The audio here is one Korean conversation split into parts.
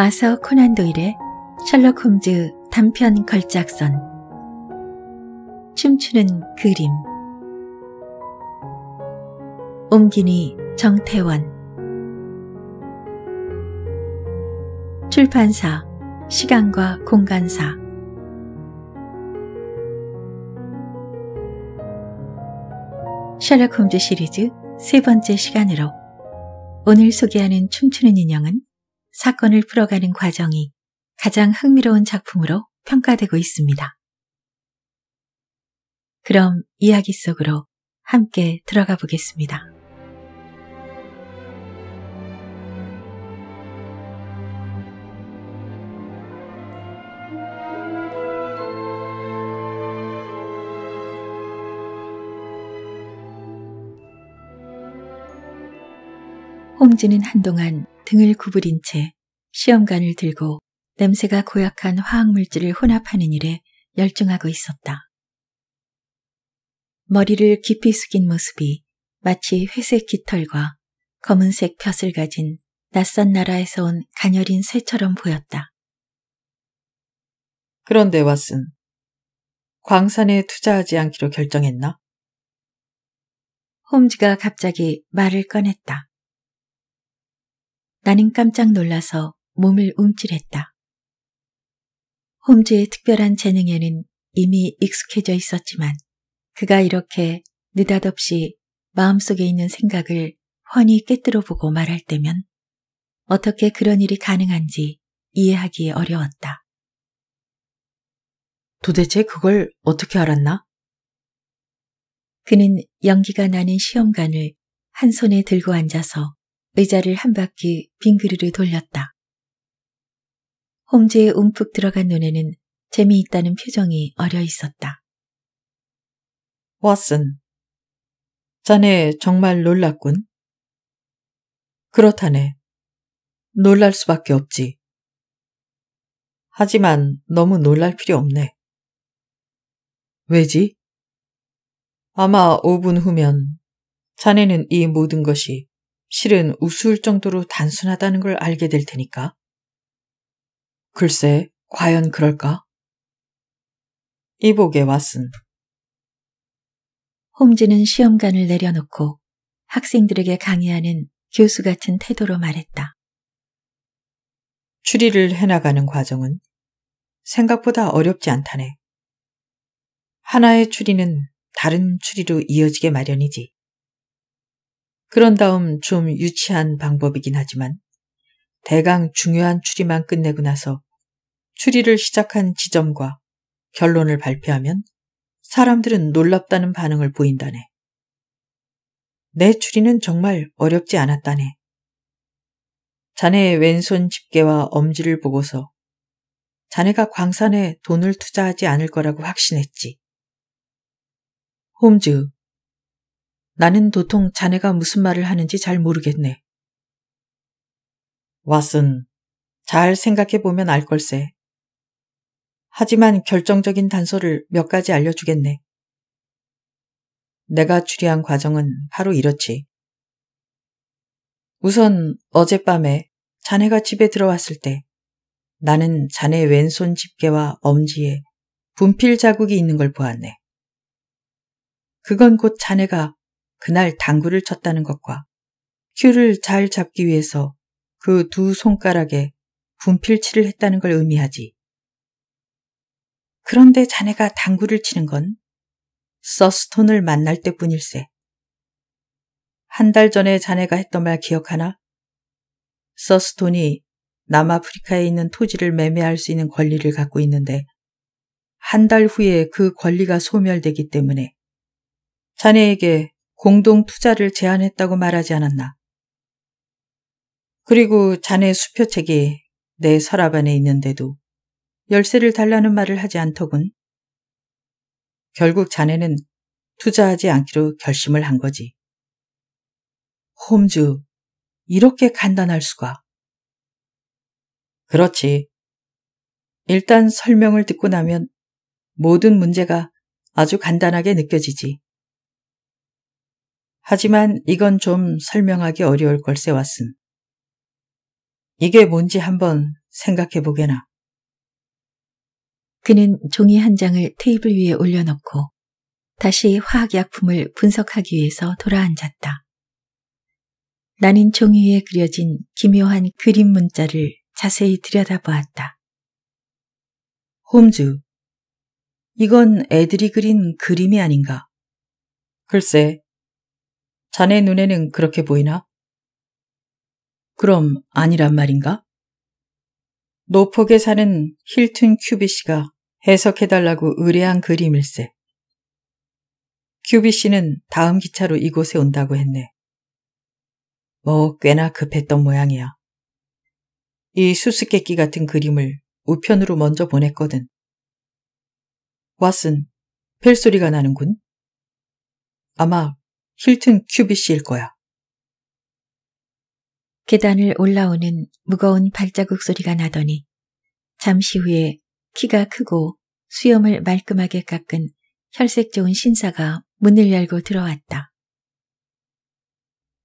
아서 코난 도일의 셜록 홈즈 단편 걸작선 춤추는 그림 옮기니 정태원 출판사 시간과 공간사 셜록 홈즈 시리즈 세 번째 시간으로 오늘 소개하는 춤추는 인형은 사건을 풀어가는 과정이 가장 흥미로운 작품으로 평가되고 있습니다. 그럼 이야기 속으로 함께 들어가 보겠습니다. 홍진은 한동안 등을 구부린 채 시험관을 들고 냄새가 고약한 화학물질을 혼합하는 일에 열중하고 있었다. 머리를 깊이 숙인 모습이 마치 회색 깃털과 검은색 볕을 가진 낯선 나라에서 온 가녀린 새처럼 보였다. 그런데 왓슨, 광산에 투자하지 않기로 결정했나? 홈즈가 갑자기 말을 꺼냈다. 나는 깜짝 놀라서 몸을 움찔했다. 홈즈의 특별한 재능에는 이미 익숙해져 있었지만 그가 이렇게 느닷없이 마음속에 있는 생각을 훤히 깨뜨려 보고 말할 때면 어떻게 그런 일이 가능한지 이해하기 어려웠다. 도대체 그걸 어떻게 알았나? 그는 연기가 나는 시험관을 한 손에 들고 앉아서 의자를 한 바퀴 빙그르르 돌렸다. 홈즈의 움푹 들어간 눈에는 재미있다는 표정이 어려 있었다. 왓슨, 자네 정말 놀랐군. 그렇다네. 놀랄 수밖에 없지. 하지만 너무 놀랄 필요 없네. 왜지? 아마 5분 후면 자네는 이 모든 것이 실은 우스울 정도로 단순하다는 걸 알게 될 테니까. 글쎄, 과연 그럴까? 이복의 왔음. 홈즈는 시험관을 내려놓고 학생들에게 강의하는 교수 같은 태도로 말했다. 추리를 해나가는 과정은 생각보다 어렵지 않다네. 하나의 추리는 다른 추리로 이어지게 마련이지. 그런 다음 좀 유치한 방법이긴 하지만 대강 중요한 추리만 끝내고 나서 추리를 시작한 지점과 결론을 발표하면 사람들은 놀랍다는 반응을 보인다네. 내 추리는 정말 어렵지 않았다네. 자네의 왼손 집게와 엄지를 보고서 자네가 광산에 돈을 투자하지 않을 거라고 확신했지. 홈즈 나는 도통 자네가 무슨 말을 하는지 잘 모르겠네. 왓슨, 잘 생각해보면 알 걸세. 하지만 결정적인 단서를 몇 가지 알려주겠네. 내가 추리한 과정은 바로 이렇지. 우선 어젯밤에 자네가 집에 들어왔을 때 나는 자네 왼손 집게와 엄지에 분필 자국이 있는 걸 보았네. 그건 곧 자네가 그날 당구를 쳤다는 것과 큐를 잘 잡기 위해서 그 두 손가락에 분필치를 했다는 걸 의미하지. 그런데 자네가 당구를 치는 건 서스톤을 만날 때뿐일세. 한 달 전에 자네가 했던 말 기억하나? 서스톤이 남아프리카에 있는 토지를 매매할 수 있는 권리를 갖고 있는데 한 달 후에 그 권리가 소멸되기 때문에 자네에게 공동 투자를 제안했다고 말하지 않았나. 그리고 자네 수표책이 내 서랍 안에 있는데도 열쇠를 달라는 말을 하지 않더군. 결국 자네는 투자하지 않기로 결심을 한 거지. 홈즈, 이렇게 간단할 수가. 그렇지. 일단 설명을 듣고 나면 모든 문제가 아주 간단하게 느껴지지. 하지만 이건 좀 설명하기 어려울 걸세 왔음. 이게 뭔지 한번 생각해 보게나. 그는 종이 한 장을 테이블 위에 올려놓고 다시 화학약품을 분석하기 위해서 돌아앉았다. 나는 종이 위에 그려진 기묘한 그림 문자를 자세히 들여다보았다. 홈즈, 이건 애들이 그린 그림이 아닌가? 글쎄, 자네 눈에는 그렇게 보이나? 그럼 아니란 말인가? 노폭에 사는 힐튼 큐비 씨가 해석해달라고 의뢰한 그림일세. 큐비 씨는 다음 기차로 이곳에 온다고 했네. 뭐 꽤나 급했던 모양이야. 이 수수께끼 같은 그림을 우편으로 먼저 보냈거든. 왓슨, 벨소리가 나는군. 아마 힐튼 큐비씨일 거야. 계단을 올라오는 무거운 발자국 소리가 나더니 잠시 후에 키가 크고 수염을 말끔하게 깎은 혈색 좋은 신사가 문을 열고 들어왔다.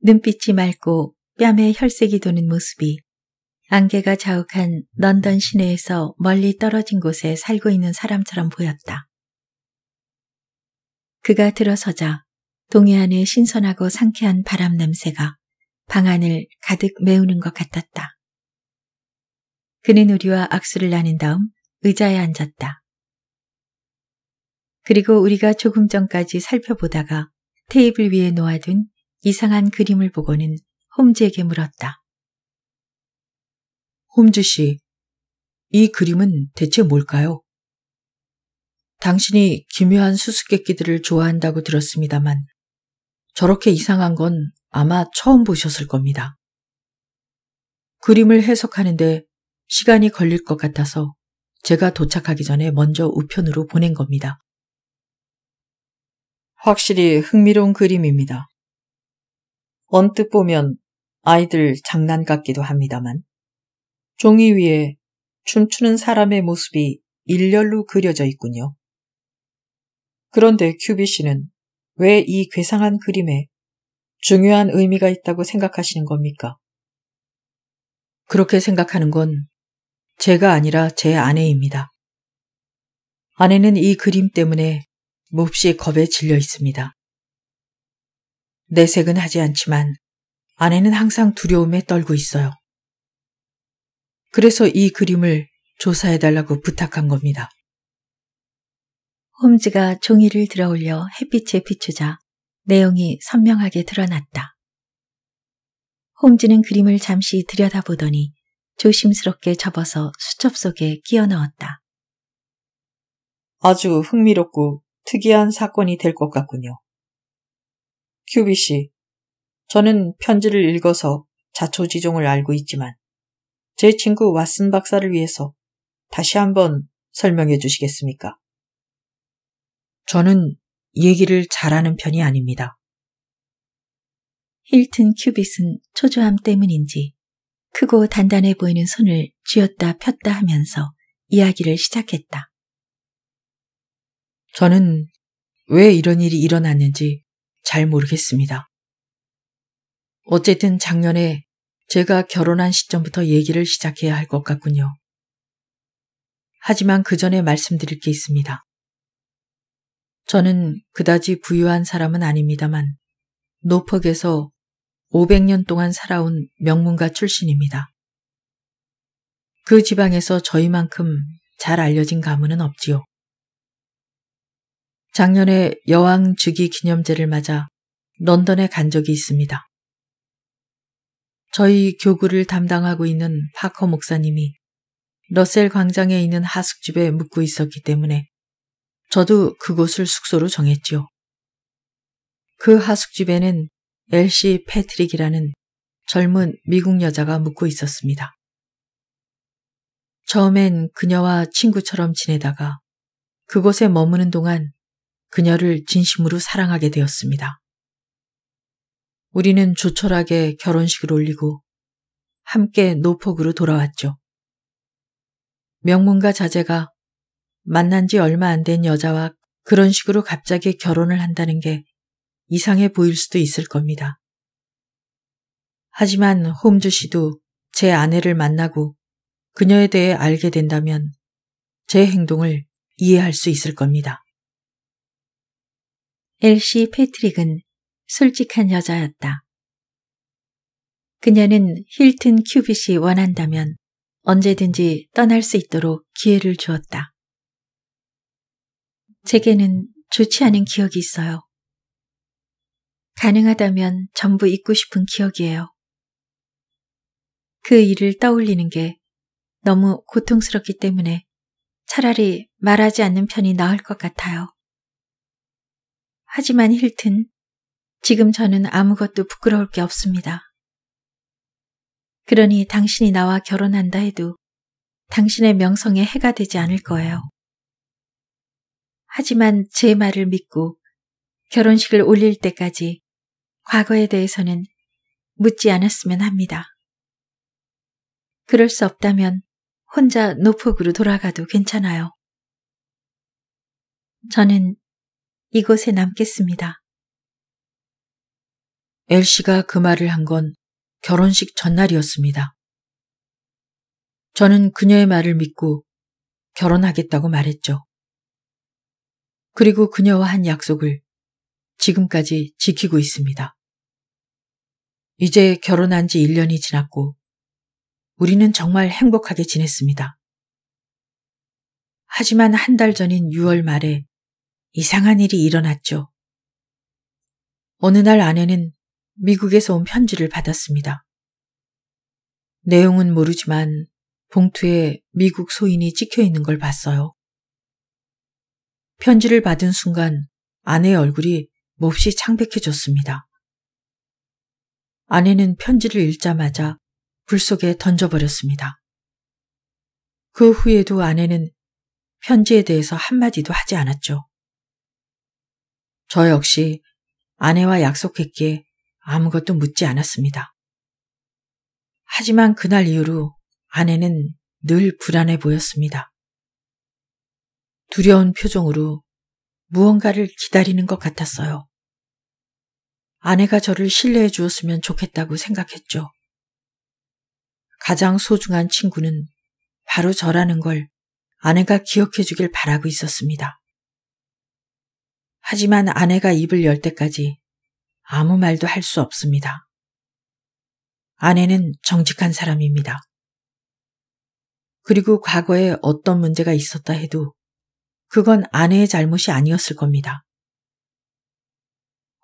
눈빛이 맑고 뺨에 혈색이 도는 모습이 안개가 자욱한 런던 시내에서 멀리 떨어진 곳에 살고 있는 사람처럼 보였다. 그가 들어서자 동해안의 신선하고 상쾌한 바람 냄새가 방 안을 가득 메우는 것 같았다. 그는 우리와 악수를 나눈 다음 의자에 앉았다. 그리고 우리가 조금 전까지 살펴보다가 테이블 위에 놓아둔 이상한 그림을 보고는 홈즈에게 물었다. 홈즈 씨, 이 그림은 대체 뭘까요? 당신이 기묘한 수수께끼들을 좋아한다고 들었습니다만 저렇게 이상한 건 아마 처음 보셨을 겁니다. 그림을 해석하는데 시간이 걸릴 것 같아서 제가 도착하기 전에 먼저 우편으로 보낸 겁니다. 확실히 흥미로운 그림입니다. 언뜻 보면 아이들 장난 같기도 합니다만 종이 위에 춤추는 사람의 모습이 일렬로 그려져 있군요. 그런데 큐비 씨는 왜이 괴상한 그림에 중요한 의미가 있다고 생각하시는 겁니까? 그렇게 생각하는 건 제가 아니라 제 아내입니다. 아내는 이 그림 때문에 몹시 겁에 질려 있습니다. 내색은 하지 않지만 아내는 항상 두려움에 떨고 있어요. 그래서 이 그림을 조사해달라고 부탁한 겁니다. 홈즈가 종이를 들어 올려 햇빛에 비추자 내용이 선명하게 드러났다. 홈즈는 그림을 잠시 들여다보더니 조심스럽게 접어서 수첩 속에 끼워 넣었다. 아주 흥미롭고 특이한 사건이 될 것 같군요. 큐비 씨, 저는 편지를 읽어서 자초지종을 알고 있지만 제 친구 왓슨 박사를 위해서 다시 한번 설명해 주시겠습니까? 저는 얘기를 잘하는 편이 아닙니다. 힐튼 큐빗은 초조함 때문인지 크고 단단해 보이는 손을 쥐었다 폈다 하면서 이야기를 시작했다. 저는 왜 이런 일이 일어났는지 잘 모르겠습니다. 어쨌든 작년에 제가 결혼한 시점부터 얘기를 시작해야 할 것 같군요. 하지만 그 전에 말씀드릴 게 있습니다. 저는 그다지 부유한 사람은 아닙니다만 노퍽에서 500년 동안 살아온 명문가 출신입니다. 그 지방에서 저희만큼 잘 알려진 가문은 없지요. 작년에 여왕 즉위 기념제를 맞아 런던에 간 적이 있습니다. 저희 교구를 담당하고 있는 파커 목사님이 러셀 광장에 있는 하숙집에 묵고 있었기 때문에 저도 그곳을 숙소로 정했지요. 그 하숙집에는 엘시 패트릭이라는 젊은 미국 여자가 묵고 있었습니다. 처음엔 그녀와 친구처럼 지내다가 그곳에 머무는 동안 그녀를 진심으로 사랑하게 되었습니다. 우리는 조촐하게 결혼식을 올리고 함께 노폭으로 돌아왔죠. 명문가 자제가 만난 지 얼마 안 된 여자와 그런 식으로 갑자기 결혼을 한다는 게 이상해 보일 수도 있을 겁니다. 하지만 홈즈 씨도 제 아내를 만나고 그녀에 대해 알게 된다면 제 행동을 이해할 수 있을 겁니다. 엘시 패트릭은 솔직한 여자였다. 그녀는 힐튼 큐빗이 원한다면 언제든지 떠날 수 있도록 기회를 주었다. 제게는 좋지 않은 기억이 있어요. 가능하다면 전부 잊고 싶은 기억이에요. 그 일을 떠올리는 게 너무 고통스럽기 때문에 차라리 말하지 않는 편이 나을 것 같아요. 하지만 힐튼, 지금 저는 아무것도 부끄러울 게 없습니다. 그러니 당신이 나와 결혼한다 해도 당신의 명성에 해가 되지 않을 거예요. 하지만 제 말을 믿고 결혼식을 올릴 때까지 과거에 대해서는 묻지 않았으면 합니다. 그럴 수 없다면 혼자 노폭으로 돌아가도 괜찮아요. 저는 이곳에 남겠습니다. 엘 씨가 그 말을 한 건 결혼식 전날이었습니다. 저는 그녀의 말을 믿고 결혼하겠다고 말했죠. 그리고 그녀와 한 약속을 지금까지 지키고 있습니다. 이제 결혼한 지 1년이 지났고 우리는 정말 행복하게 지냈습니다. 하지만 한 달 전인 6월 말에 이상한 일이 일어났죠. 어느 날 아내는 미국에서 온 편지를 받았습니다. 내용은 모르지만 봉투에 미국 소인이 찍혀 있는 걸 봤어요. 편지를 받은 순간 아내의 얼굴이 몹시 창백해졌습니다. 아내는 편지를 읽자마자 불 속에 던져버렸습니다. 그 후에도 아내는 편지에 대해서 한마디도 하지 않았죠. 저 역시 아내와 약속했기에 아무것도 묻지 않았습니다. 하지만 그날 이후로 아내는 늘 불안해 보였습니다. 두려운 표정으로 무언가를 기다리는 것 같았어요. 아내가 저를 신뢰해 주었으면 좋겠다고 생각했죠. 가장 소중한 친구는 바로 저라는 걸 아내가 기억해 주길 바라고 있었습니다. 하지만 아내가 입을 열 때까지 아무 말도 할 수 없습니다. 아내는 정직한 사람입니다. 그리고 과거에 어떤 문제가 있었다 해도 그건 아내의 잘못이 아니었을 겁니다.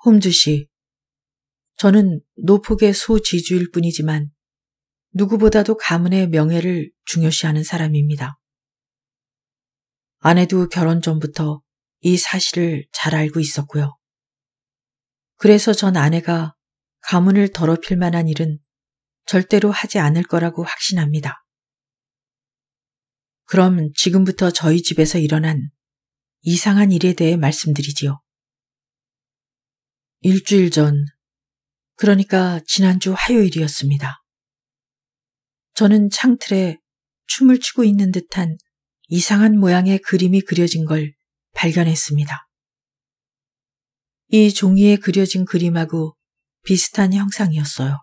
홈즈 씨, 저는 노폭의 소지주일 뿐이지만 누구보다도 가문의 명예를 중요시하는 사람입니다. 아내도 결혼 전부터 이 사실을 잘 알고 있었고요. 그래서 전 아내가 가문을 더럽힐 만한 일은 절대로 하지 않을 거라고 확신합니다. 그럼 지금부터 저희 집에서 일어난 이상한 일에 대해 말씀드리지요. 일주일 전, 그러니까 지난주 화요일이었습니다. 저는 창틀에 춤을 추고 있는 듯한 이상한 모양의 그림이 그려진 걸 발견했습니다. 이 종이에 그려진 그림하고 비슷한 형상이었어요.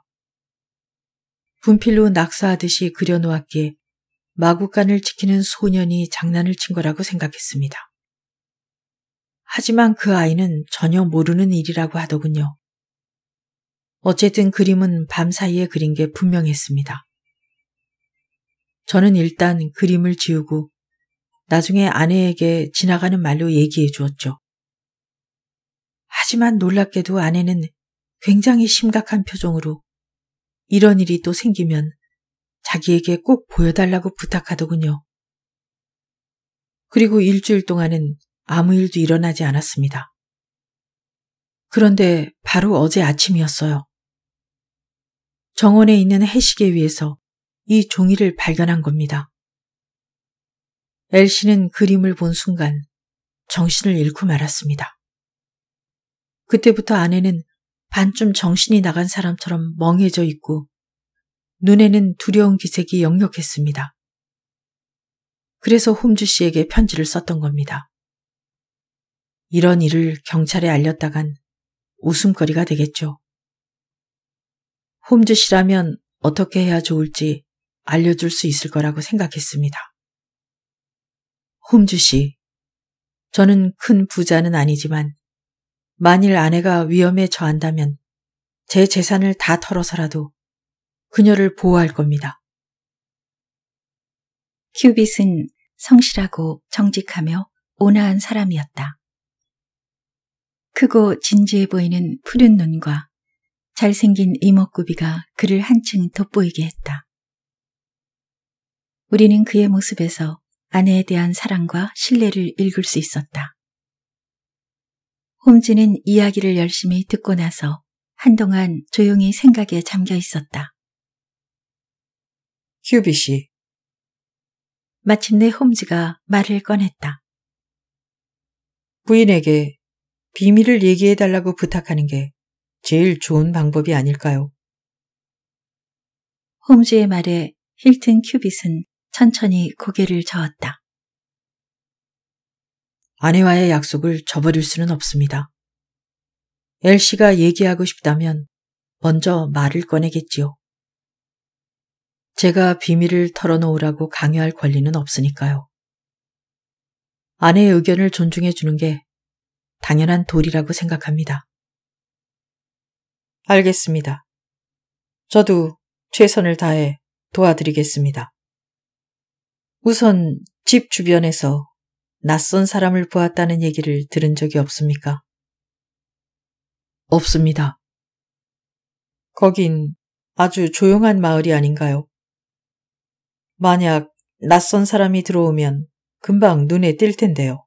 분필로 낙서하듯이 그려놓았기에 마구간을 지키는 소년이 장난을 친 거라고 생각했습니다. 하지만 그 아이는 전혀 모르는 일이라고 하더군요. 어쨌든 그림은 밤 사이에 그린 게 분명했습니다. 저는 일단 그림을 지우고 나중에 아내에게 지나가는 말로 얘기해 주었죠. 하지만 놀랍게도 아내는 굉장히 심각한 표정으로 이런 일이 또 생기면 자기에게 꼭 보여달라고 부탁하더군요. 그리고 일주일 동안은 아무 일도 일어나지 않았습니다. 그런데 바로 어제 아침이었어요. 정원에 있는 해시계 위에서 이 종이를 발견한 겁니다. 엘씨는 그림을 본 순간 정신을 잃고 말았습니다. 그때부터 아내는 반쯤 정신이 나간 사람처럼 멍해져 있고 눈에는 두려운 기색이 역력했습니다. 그래서 홈즈 씨에게 편지를 썼던 겁니다. 이런 일을 경찰에 알렸다간 웃음거리가 되겠죠. 홈즈 씨라면 어떻게 해야 좋을지 알려줄 수 있을 거라고 생각했습니다. 홈즈 씨, 저는 큰 부자는 아니지만 만일 아내가 위험에 처한다면 제 재산을 다 털어서라도 그녀를 보호할 겁니다. 큐빗은 성실하고 정직하며 온화한 사람이었다. 크고 진지해 보이는 푸른 눈과 잘생긴 이목구비가 그를 한층 돋보이게 했다. 우리는 그의 모습에서 아내에 대한 사랑과 신뢰를 읽을 수 있었다. 홈즈는 이야기를 열심히 듣고 나서 한동안 조용히 생각에 잠겨 있었다. 휴비이 마침내 홈즈가 말을 꺼냈다. 부인에게 비밀을 얘기해달라고 부탁하는 게 제일 좋은 방법이 아닐까요? 홈즈의 말에 힐튼 큐빗은 천천히 고개를 저었다. 아내와의 약속을 저버릴 수는 없습니다. 엘씨가 얘기하고 싶다면 먼저 말을 꺼내겠지요. 제가 비밀을 털어놓으라고 강요할 권리는 없으니까요. 아내의 의견을 존중해 주는 게 당연한 도리라고 생각합니다. 알겠습니다. 저도 최선을 다해 도와드리겠습니다. 우선 집 주변에서 낯선 사람을 보았다는 얘기를 들은 적이 없습니까? 없습니다. 거긴 아주 조용한 마을이 아닌가요? 만약 낯선 사람이 들어오면 금방 눈에 띌 텐데요.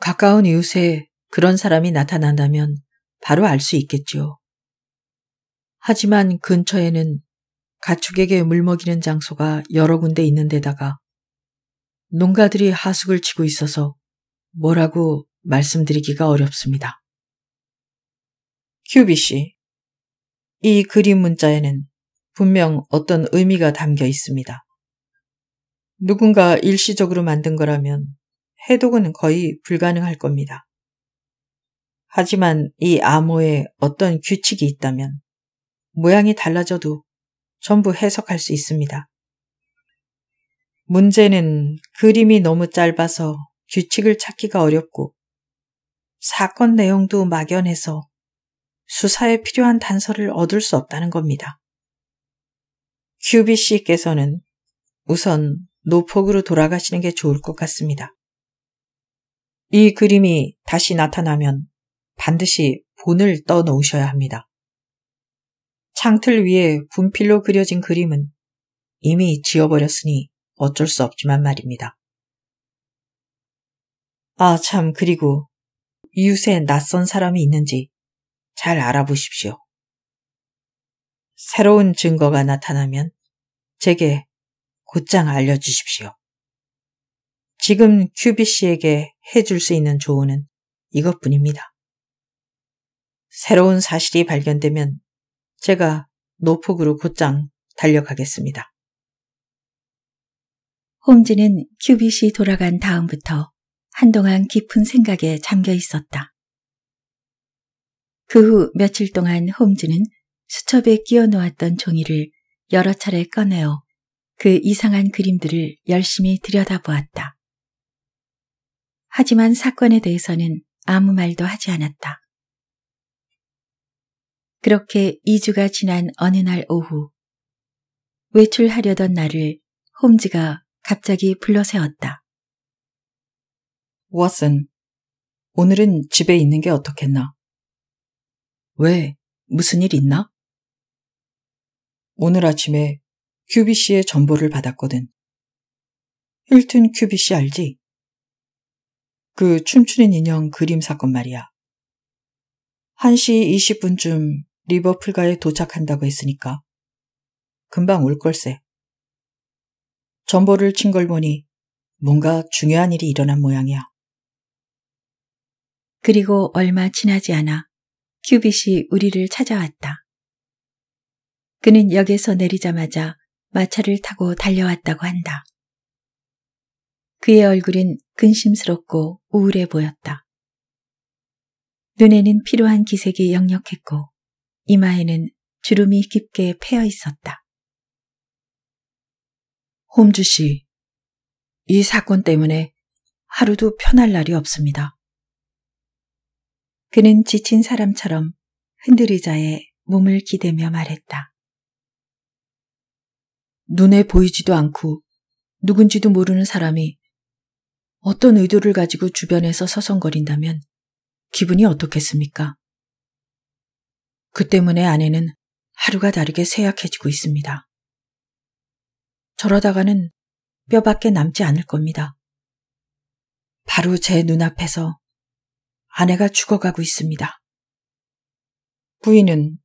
가까운 이웃에 그런 사람이 나타난다면 바로 알 수 있겠지요. 하지만 근처에는 가축에게 물먹이는 장소가 여러 군데 있는데다가 농가들이 하숙을 치고 있어서 뭐라고 말씀드리기가 어렵습니다. 큐비 씨, 이 그림 문자에는 분명 어떤 의미가 담겨 있습니다. 누군가 일시적으로 만든 거라면 해독은 거의 불가능할 겁니다. 하지만 이 암호에 어떤 규칙이 있다면 모양이 달라져도 전부 해석할 수 있습니다. 문제는 그림이 너무 짧아서 규칙을 찾기가 어렵고 사건 내용도 막연해서 수사에 필요한 단서를 얻을 수 없다는 겁니다. 큐비 씨께서는 우선 노폭으로 돌아가시는 게 좋을 것 같습니다. 이 그림이 다시 나타나면 반드시 본을 떠놓으셔야 합니다. 창틀 위에 분필로 그려진 그림은 이미 지워버렸으니 어쩔 수 없지만 말입니다. 아, 참, 그리고 이웃에 낯선 사람이 있는지 잘 알아보십시오. 새로운 증거가 나타나면 제게 곧장 알려주십시오. 지금 q b c 에게 해줄 수 있는 조언은 이것뿐입니다. 새로운 사실이 발견되면 제가 노폭으로 곧장 달려가겠습니다. 홈즈는 QBC 돌아간 다음부터 한동안 깊은 생각에 잠겨 있었다. 그 후 며칠 동안 홈즈는 수첩에 끼워 놓았던 종이를 여러 차례 꺼내어 그 이상한 그림들을 열심히 들여다보았다. 하지만 사건에 대해서는 아무 말도 하지 않았다. 그렇게 2주가 지난 어느 날 오후, 외출하려던 나를 홈즈가 갑자기 불러세웠다. 워슨, 오늘은 집에 있는 게 어떻겠나? 왜, 무슨 일 있나? 오늘 아침에 큐비 씨의 전보를 받았거든. 힐튼 큐비 씨 알지? 그 춤추는 인형 그림 사건 말이야. 1시 20분쯤 리버풀가에 도착한다고 했으니까. 금방 올 걸세. 전보를 친 걸 보니 뭔가 중요한 일이 일어난 모양이야. 그리고 얼마 지나지 않아 큐빗이 우리를 찾아왔다. 그는 역에서 내리자마자 마차를 타고 달려왔다고 한다. 그의 얼굴은 근심스럽고 우울해 보였다. 눈에는 피로한 기색이 역력했고 이마에는 주름이 깊게 패여 있었다. 홈주 씨, 이 사건 때문에 하루도 편할 날이 없습니다. 그는 지친 사람처럼 흔들의자에 몸을 기대며 말했다. 눈에 보이지도 않고 누군지도 모르는 사람이 어떤 의도를 가지고 주변에서 서성거린다면 기분이 어떻겠습니까? 그 때문에 아내는 하루가 다르게 쇠약해지고 있습니다. 저러다가는 뼈밖에 남지 않을 겁니다. 바로 제 눈앞에서 아내가 죽어가고 있습니다. 부인은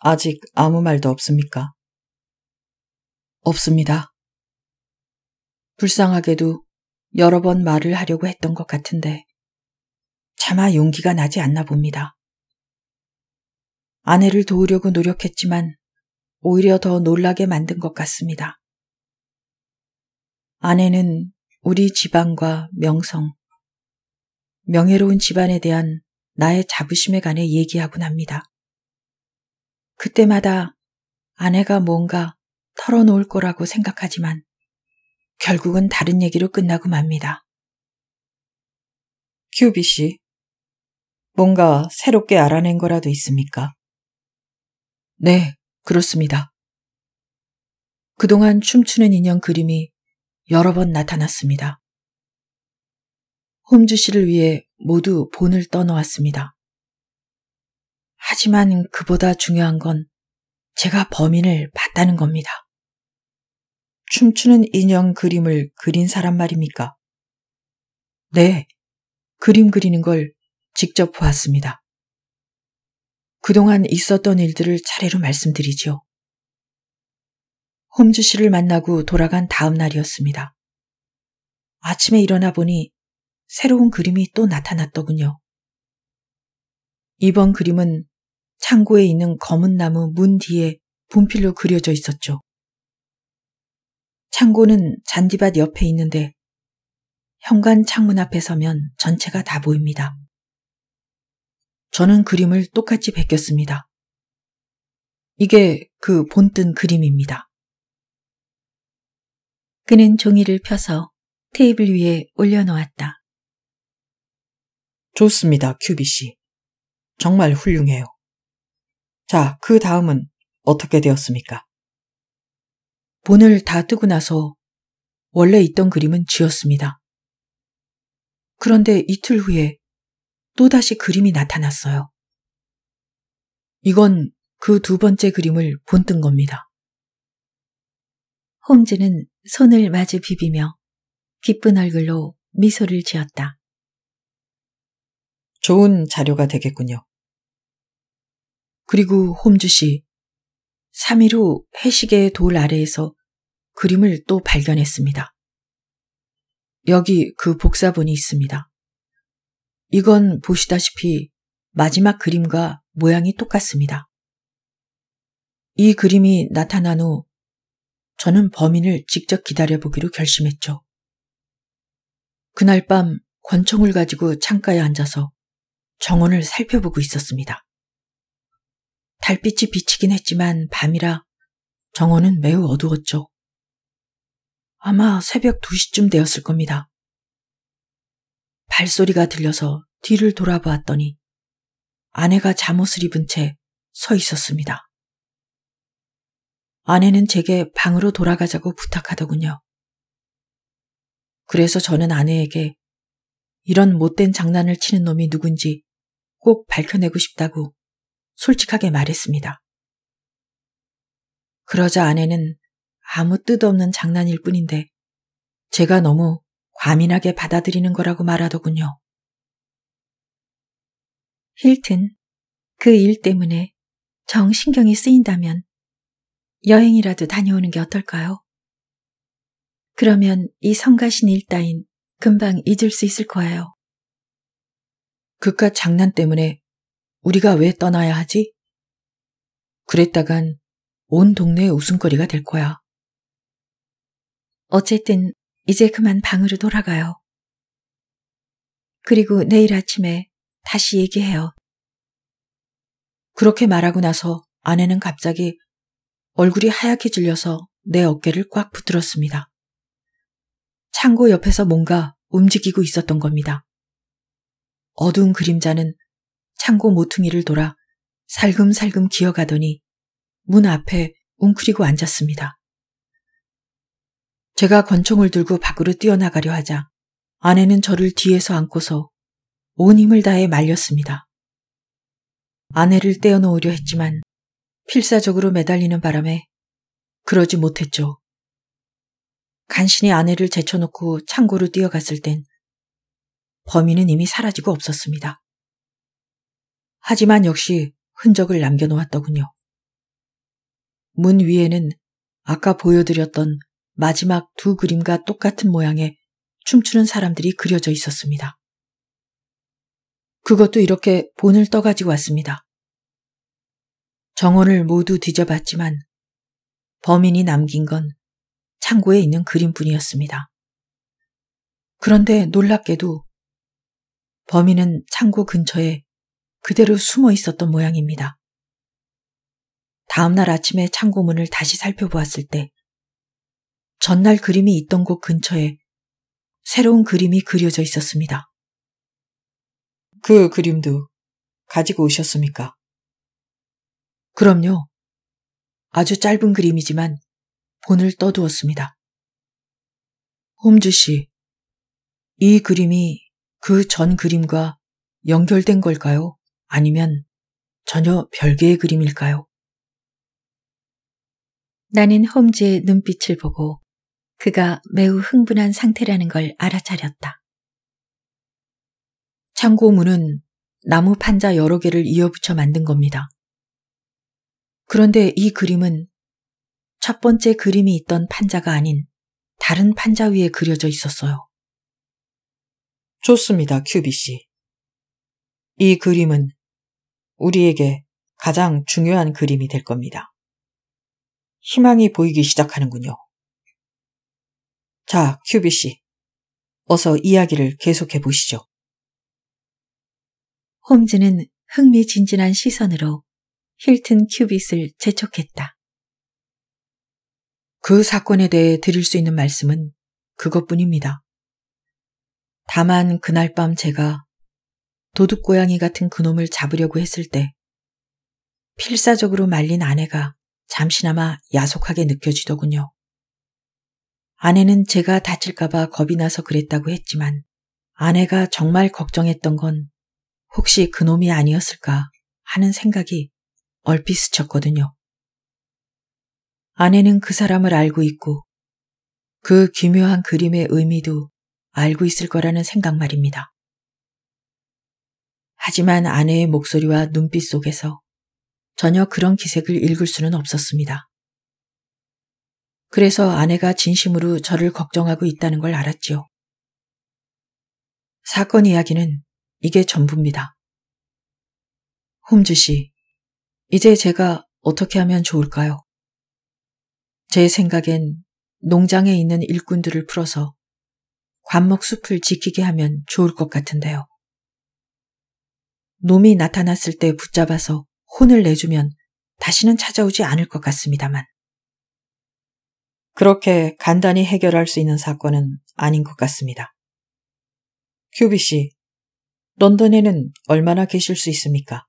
아직 아무 말도 없습니까? 없습니다. 불쌍하게도 여러 번 말을 하려고 했던 것 같은데 차마 용기가 나지 않나 봅니다. 아내를 도우려고 노력했지만 오히려 더 놀라게 만든 것 같습니다. 아내는 우리 집안과 명성, 명예로운 집안에 대한 나의 자부심에 관해 얘기하곤 합니다. 그때마다 아내가 뭔가 털어놓을 거라고 생각하지만 결국은 다른 얘기로 끝나고 맙니다. 큐비 씨, 뭔가 새롭게 알아낸 거라도 있습니까? 네, 그렇습니다. 그동안 춤추는 인형 그림이 여러 번 나타났습니다. 홈즈 씨를 위해 모두 본을 떠놓았습니다. 하지만 그보다 중요한 건 제가 범인을 봤다는 겁니다. 춤추는 인형 그림을 그린 사람 말입니까? 네, 그림 그리는 걸 직접 보았습니다. 그동안 있었던 일들을 차례로 말씀드리지요. 홈즈 씨를 만나고 돌아간 다음 날이었습니다. 아침에 일어나 보니 새로운 그림이 또 나타났더군요. 이번 그림은 창고에 있는 검은 나무 문 뒤에 분필로 그려져 있었죠. 창고는 잔디밭 옆에 있는데 현관 창문 앞에 서면 전체가 다 보입니다. 저는 그림을 똑같이 베꼈습니다. 이게 그 본뜬 그림입니다. 그는 종이를 펴서 테이블 위에 올려놓았다. 좋습니다, 큐비 씨. 정말 훌륭해요. 자, 그 다음은 어떻게 되었습니까? 본을다 뜨고 나서 원래 있던 그림은 지었습니다 그런데 이틀 후에 또다시 그림이 나타났어요. 이건 그 두 번째 그림을 본 뜬 겁니다. 홈즈는 손을 마주 비비며 기쁜 얼굴로 미소를 지었다. 좋은 자료가 되겠군요. 그리고 홈즈 씨, 3일 후회식의돌 아래에서 그림을 또 발견했습니다. 여기 그 복사본이 있습니다. 이건 보시다시피 마지막 그림과 모양이 똑같습니다. 이 그림이 나타난 후 저는 범인을 직접 기다려보기로 결심했죠. 그날 밤 권총을 가지고 창가에 앉아서 정원을 살펴보고 있었습니다. 달빛이 비치긴 했지만 밤이라 정원은 매우 어두웠죠. 아마 새벽 2시쯤 되었을 겁니다. 발소리가 들려서 뒤를 돌아보았더니 아내가 잠옷을 입은 채 서 있었습니다. 아내는 제게 방으로 돌아가자고 부탁하더군요. 그래서 저는 아내에게 이런 못된 장난을 치는 놈이 누군지 꼭 밝혀내고 싶다고 솔직하게 말했습니다. 그러자 아내는 아무 뜻 없는 장난일 뿐인데 제가 너무 과민하게 받아들이는 거라고 말하더군요. 힐튼, 그 일 때문에 정신경이 쓰인다면 여행이라도 다녀오는 게 어떨까요? 그러면 이 성가신 일 따윈 금방 잊을 수 있을 거예요. 그깟 장난 때문에 우리가 왜 떠나야 하지? 그랬다간 온 동네의 웃음거리가 될 거야. 어쨌든 이제 그만 방으로 돌아가요. 그리고 내일 아침에 다시 얘기해요. 그렇게 말하고 나서 아내는 갑자기 얼굴이 하얗게 질려서 내 어깨를 꽉 붙들었습니다. 창고 옆에서 뭔가 움직이고 있었던 겁니다. 어두운 그림자는 창고 모퉁이를 돌아 살금살금 기어가더니 문 앞에 웅크리고 앉았습니다. 제가 권총을 들고 밖으로 뛰어나가려 하자 아내는 저를 뒤에서 안고서 온 힘을 다해 말렸습니다. 아내를 떼어놓으려 했지만 필사적으로 매달리는 바람에 그러지 못했죠. 간신히 아내를 제쳐놓고 창고로 뛰어갔을 땐 범인은 이미 사라지고 없었습니다. 하지만 역시 흔적을 남겨놓았더군요. 문 위에는 아까 보여드렸던 마지막 두 그림과 똑같은 모양의 춤추는 사람들이 그려져 있었습니다. 그것도 이렇게 본을 떠가지고 왔습니다. 정원을 모두 뒤져봤지만 범인이 남긴 건 창고에 있는 그림뿐이었습니다. 그런데 놀랍게도 범인은 창고 근처에 그대로 숨어 있었던 모양입니다. 다음날 아침에 창고 문을 다시 살펴보았을 때 전날 그림이 있던 곳 근처에 새로운 그림이 그려져 있었습니다. 그 그림도 가지고 오셨습니까? 그럼요. 아주 짧은 그림이지만 본을 떠두었습니다. 홈즈 씨, 이 그림이 그 전 그림과 연결된 걸까요? 아니면 전혀 별개의 그림일까요? 나는 험지의 눈빛을 보고 그가 매우 흥분한 상태라는 걸 알아차렸다. 창고문은 나무 판자 여러 개를 이어붙여 만든 겁니다. 그런데 이 그림은 첫 번째 그림이 있던 판자가 아닌 다른 판자 위에 그려져 있었어요. 좋습니다, 큐비 씨. 이 그림은 우리에게 가장 중요한 그림이 될 겁니다. 희망이 보이기 시작하는군요. 자, 큐비 씨. 어서 이야기를 계속해 보시죠. 홈즈는 흥미진진한 시선으로 힐튼 큐빗을 재촉했다. 그 사건에 대해 드릴 수 있는 말씀은 그것뿐입니다. 다만 그날 밤 제가 도둑고양이 같은 그놈을 잡으려고 했을 때 필사적으로 말린 아내가 잠시나마 야속하게 느껴지더군요. 아내는 제가 다칠까봐 겁이 나서 그랬다고 했지만 아내가 정말 걱정했던 건 혹시 그놈이 아니었을까 하는 생각이 얼핏 스쳤거든요. 아내는 그 사람을 알고 있고 그 기묘한 그림의 의미도 알고 있을 거라는 생각 말입니다. 하지만 아내의 목소리와 눈빛 속에서 전혀 그런 기색을 읽을 수는 없었습니다. 그래서 아내가 진심으로 저를 걱정하고 있다는 걸 알았지요. 사건 이야기는 이게 전부입니다. 홈즈 씨, 이제 제가 어떻게 하면 좋을까요? 제 생각엔 농장에 있는 일꾼들을 풀어서 관목 숲을 지키게 하면 좋을 것 같은데요. 놈이 나타났을 때 붙잡아서 혼을 내주면 다시는 찾아오지 않을 것 같습니다만. 그렇게 간단히 해결할 수 있는 사건은 아닌 것 같습니다. 큐비 씨, 런던에는 얼마나 계실 수 있습니까?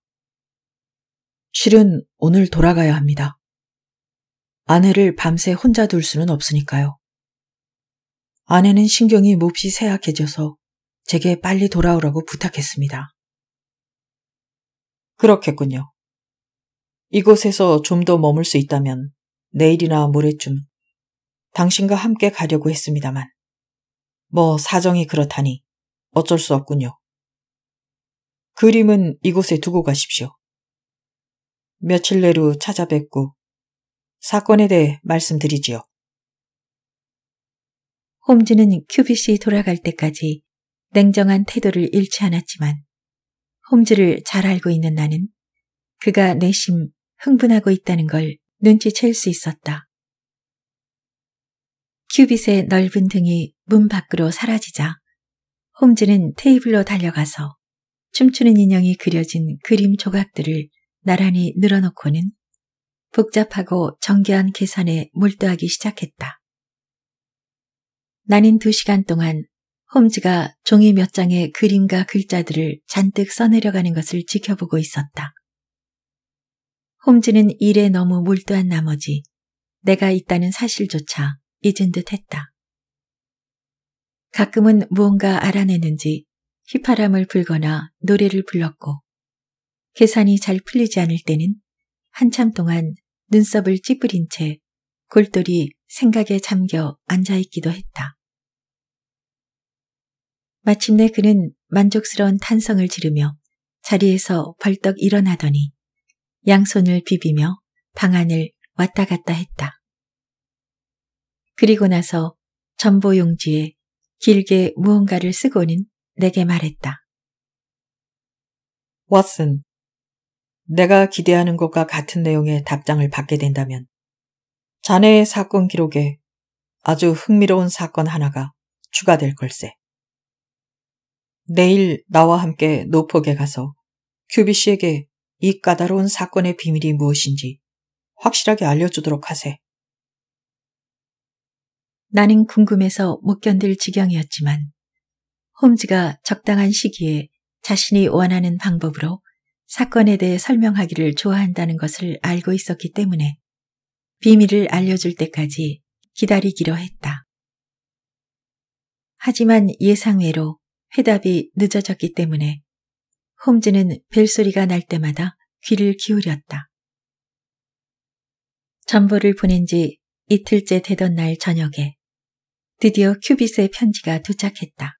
실은 오늘 돌아가야 합니다. 아내를 밤새 혼자 둘 수는 없으니까요. 아내는 신경이 몹시 쇠약해져서 제게 빨리 돌아오라고 부탁했습니다. 그렇겠군요. 이곳에서 좀 더 머물 수 있다면 내일이나 모레쯤 당신과 함께 가려고 했습니다만 뭐 사정이 그렇다니 어쩔 수 없군요. 그림은 이곳에 두고 가십시오. 며칠 내로 찾아뵙고 사건에 대해 말씀드리지요. 홈즈는 큐빗이 돌아갈 때까지 냉정한 태도를 잃지 않았지만 홈즈를 잘 알고 있는 나는 그가 내심 흥분하고 있다는 걸 눈치챌 수 있었다. 큐빗의 넓은 등이 문 밖으로 사라지자 홈즈는 테이블로 달려가서 춤추는 인형이 그려진 그림 조각들을 나란히 늘어놓고는 복잡하고 정교한 계산에 몰두하기 시작했다. 나는 두 시간 동안 홈즈가 종이 몇 장의 그림과 글자들을 잔뜩 써내려가는 것을 지켜보고 있었다. 홈즈는 일에 너무 몰두한 나머지 내가 있다는 사실조차 잊은 듯 했다. 가끔은 무언가 알아내는지 휘파람을 불거나 노래를 불렀고 계산이 잘 풀리지 않을 때는 한참 동안 눈썹을 찌푸린 채 골똘히 생각에 잠겨 앉아있기도 했다. 마침내 그는 만족스러운 탄성을 지르며 자리에서 벌떡 일어나더니 양손을 비비며 방 안을 왔다 갔다 했다. 그리고 나서 전보용지에 길게 무언가를 쓰고는 내게 말했다. 왓슨, 내가 기대하는 것과 같은 내용의 답장을 받게 된다면 자네의 사건 기록에 아주 흥미로운 사건 하나가 추가될 걸세. 내일 나와 함께 노폭에 가서 큐비 씨에게 이 까다로운 사건의 비밀이 무엇인지 확실하게 알려주도록 하세. 나는 궁금해서 못 견딜 지경이었지만 홈즈가 적당한 시기에 자신이 원하는 방법으로 사건에 대해 설명하기를 좋아한다는 것을 알고 있었기 때문에 비밀을 알려줄 때까지 기다리기로 했다. 하지만 예상외로 해답이 늦어졌기 때문에 홈즈는 벨소리가 날 때마다 귀를 기울였다. 전보를 보낸 지 이틀째 되던 날 저녁에 드디어 큐빗의 편지가 도착했다.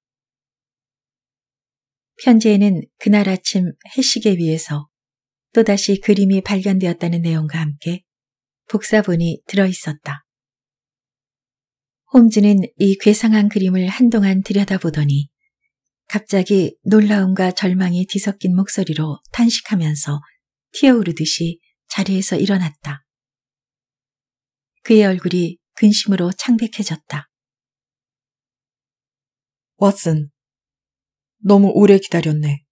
편지에는 그날 아침 해식에 의해서 또다시 그림이 발견되었다는 내용과 함께 복사본이 들어있었다. 홈즈는 이 괴상한 그림을 한동안 들여다보더니 갑자기 놀라움과 절망이 뒤섞인 목소리로 탄식하면서 튀어오르듯이 자리에서 일어났다. 그의 얼굴이 근심으로 창백해졌다. 왓슨, 너무 오래 기다렸네.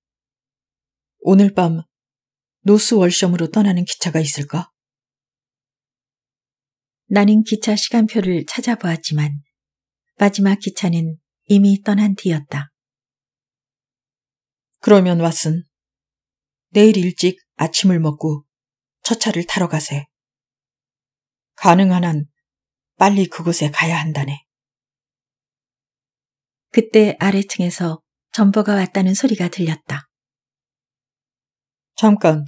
오늘 밤 노스월섬으로 떠나는 기차가 있을까? 나는 기차 시간표를 찾아보았지만 마지막 기차는 이미 떠난 뒤였다. 그러면 왓슨, 내일 일찍 아침을 먹고 첫 차를 타러 가세. 가능한 한 빨리 그곳에 가야 한다네. 그때 아래층에서 전보가 왔다는 소리가 들렸다. 잠깐,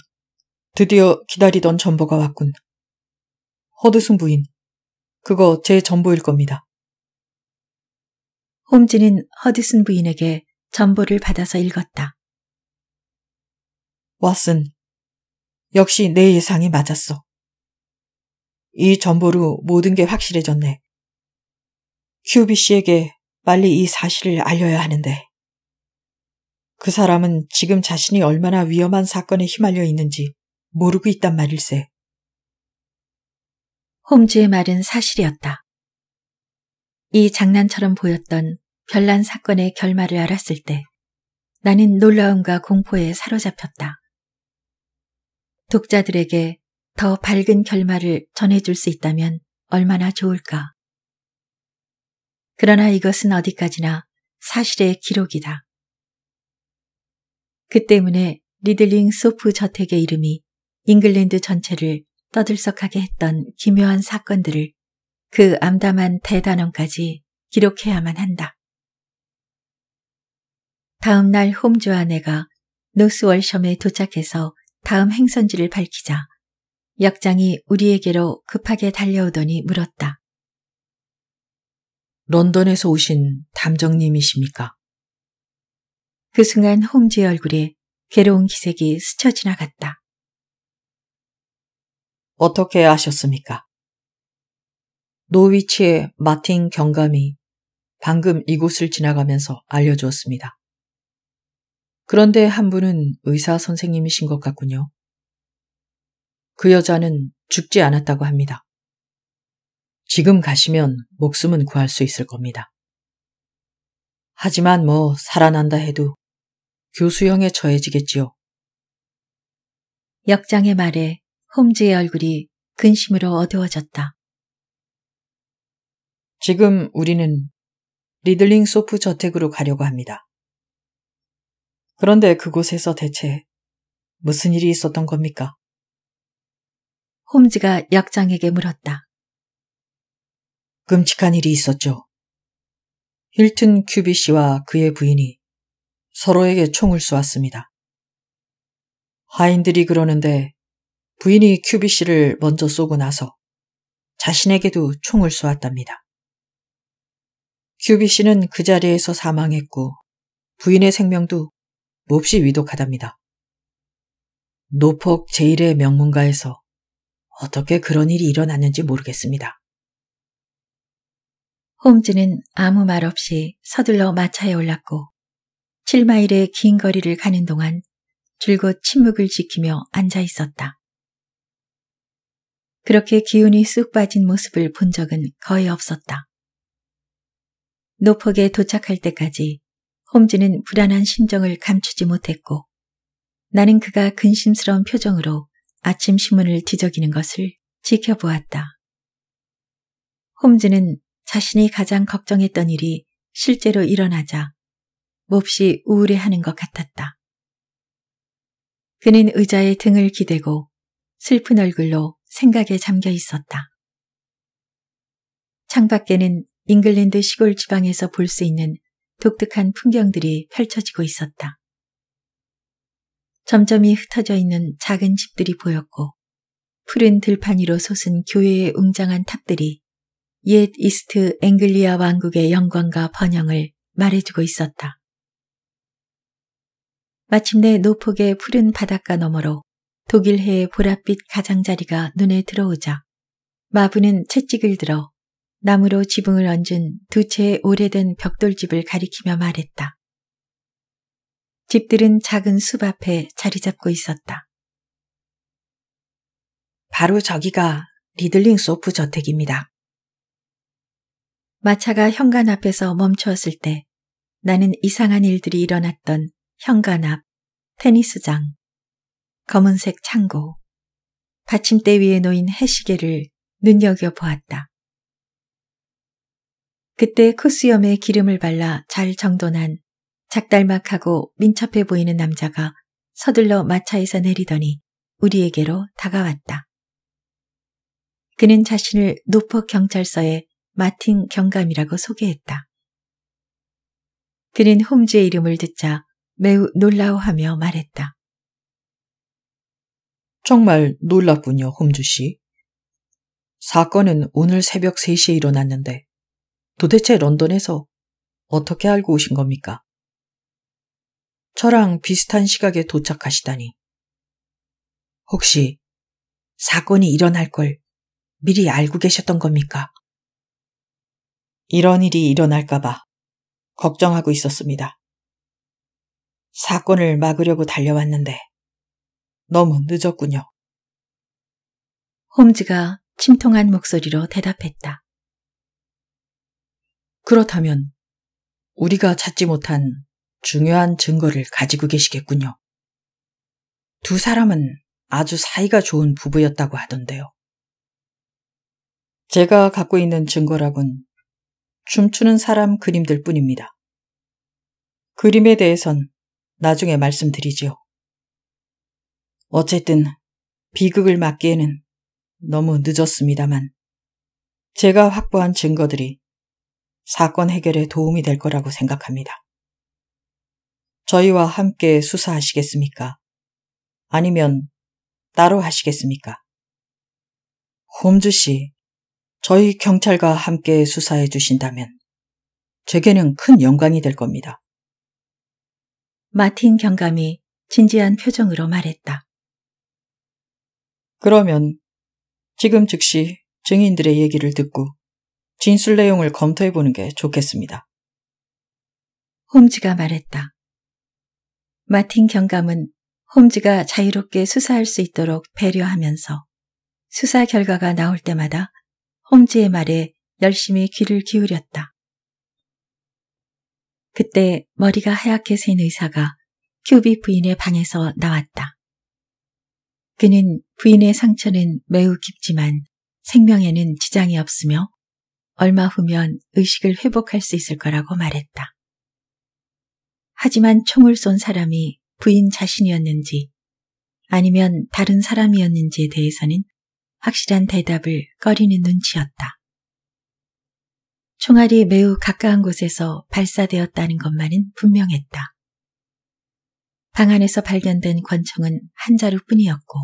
드디어 기다리던 전보가 왔군. 허드슨 부인, 그거 제 전보일 겁니다. 홈즈는 허드슨 부인에게 전보를 받아서 읽었다. 왓슨, 역시 내 예상이 맞았어. 이 정보로 모든 게 확실해졌네. 큐비 씨에게 빨리 이 사실을 알려야 하는데. 그 사람은 지금 자신이 얼마나 위험한 사건에 휘말려 있는지 모르고 있단 말일세. 홈즈의 말은 사실이었다. 이 장난처럼 보였던 별난 사건의 결말을 알았을 때 나는 놀라움과 공포에 사로잡혔다. 독자들에게 더 밝은 결말을 전해줄 수 있다면 얼마나 좋을까. 그러나 이것은 어디까지나 사실의 기록이다. 그 때문에 리들링 소프 저택의 이름이 잉글랜드 전체를 떠들썩하게 했던 기묘한 사건들을 그 암담한 대단원까지 기록해야만 한다. 다음날 홈즈와 내가 노스월섬에 도착해서 다음 행선지를 밝히자 역장이 우리에게로 급하게 달려오더니 물었다. 런던에서 오신 담정님이십니까? 그 순간 홈즈의 얼굴에 괴로운 기색이 스쳐 지나갔다. 어떻게 아셨습니까? 노위치의 마틴 경감이 방금 이곳을 지나가면서 알려주었습니다. 그런데 한 분은 의사 선생님이신 것 같군요. 그 여자는 죽지 않았다고 합니다. 지금 가시면 목숨은 구할 수 있을 겁니다. 하지만 뭐 살아난다 해도 교수형에 처해지겠지요. 역장의 말에 홈즈의 얼굴이 근심으로 어두워졌다. 지금 우리는 리들링 소프 저택으로 가려고 합니다. 그런데 그곳에서 대체 무슨 일이 있었던 겁니까? 홈즈가 약장에게 물었다. 끔찍한 일이 있었죠. 힐튼 큐비 씨와 그의 부인이 서로에게 총을 쏘았습니다. 하인들이 그러는데 부인이 큐비 씨를 먼저 쏘고 나서 자신에게도 총을 쏘았답니다. 큐비 씨는 그 자리에서 사망했고 부인의 생명도 몹시 위독하답니다. 노폭 제일의 명문가에서 어떻게 그런 일이 일어났는지 모르겠습니다. 홈즈는 아무 말 없이 서둘러 마차에 올랐고 7마일의 긴 거리를 가는 동안 줄곧 침묵을 지키며 앉아 있었다. 그렇게 기운이 쑥 빠진 모습을 본 적은 거의 없었다. 노폭에 도착할 때까지 홈즈는 불안한 심정을 감추지 못했고 나는 그가 근심스러운 표정으로 아침 신문을 뒤적이는 것을 지켜보았다. 홈즈는 자신이 가장 걱정했던 일이 실제로 일어나자 몹시 우울해하는 것 같았다. 그는 의자에 등을 기대고 슬픈 얼굴로 생각에 잠겨 있었다. 창밖에는 잉글랜드 시골 지방에서 볼 수 있는 독특한 풍경들이 펼쳐지고 있었다. 점점이 흩어져 있는 작은 집들이 보였고 푸른 들판 위로 솟은 교회의 웅장한 탑들이 옛 이스트 앵글리아 왕국의 영광과 번영을 말해주고 있었다. 마침내 노폭의 푸른 바닷가 너머로 독일해의 보랏빛 가장자리가 눈에 들어오자 마부는 채찍을 들어 나무로 지붕을 얹은 두 채의 오래된 벽돌집을 가리키며 말했다. 집들은 작은 숲 앞에 자리 잡고 있었다. 바로 저기가 리들링 소프 저택입니다. 마차가 현관 앞에서 멈추었을 때 나는 이상한 일들이 일어났던 현관 앞, 테니스장, 검은색 창고, 받침대 위에 놓인 해시계를 눈여겨보았다. 그때 코스염에 기름을 발라 잘 정돈한 작달막하고 민첩해 보이는 남자가 서둘러 마차에서 내리더니 우리에게로 다가왔다. 그는 자신을 노포 경찰서의 마틴 경감이라고 소개했다. 그는 홈즈의 이름을 듣자 매우 놀라워하며 말했다. 정말 놀랍군요, 홈즈 씨. 사건은 오늘 새벽 3시에 일어났는데 도대체 런던에서 어떻게 알고 오신 겁니까? 저랑 비슷한 시각에 도착하시다니. 혹시 사건이 일어날 걸 미리 알고 계셨던 겁니까? 이런 일이 일어날까봐 걱정하고 있었습니다. 사건을 막으려고 달려왔는데 너무 늦었군요. 홈즈가 침통한 목소리로 대답했다. 그렇다면 우리가 찾지 못한 중요한 증거를 가지고 계시겠군요. 두 사람은 아주 사이가 좋은 부부였다고 하던데요. 제가 갖고 있는 증거라곤 춤추는 사람 그림들 뿐입니다. 그림에 대해선 나중에 말씀드리지요. 어쨌든 비극을 막기에는 너무 늦었습니다만 제가 확보한 증거들이 사건 해결에 도움이 될 거라고 생각합니다. 저희와 함께 수사하시겠습니까? 아니면 따로 하시겠습니까? 홈즈 씨, 저희 경찰과 함께 수사해 주신다면 제게는 큰 영광이 될 겁니다. 마틴 경감이 진지한 표정으로 말했다. 그러면 지금 즉시 증인들의 얘기를 듣고 진술 내용을 검토해 보는 게 좋겠습니다. 홈즈가 말했다. 마틴 경감은 홈즈가 자유롭게 수사할 수 있도록 배려하면서 수사 결과가 나올 때마다 홈즈의 말에 열심히 귀를 기울였다. 그때 머리가 하얗게 센 의사가 큐비 부인의 방에서 나왔다. 그는 부인의 상처는 매우 깊지만 생명에는 지장이 없으며 얼마 후면 의식을 회복할 수 있을 거라고 말했다. 하지만 총을 쏜 사람이 부인 자신이었는지 아니면 다른 사람이었는지에 대해서는 확실한 대답을 꺼리는 눈치였다. 총알이 매우 가까운 곳에서 발사되었다는 것만은 분명했다. 방 안에서 발견된 권총은 한 자루뿐이었고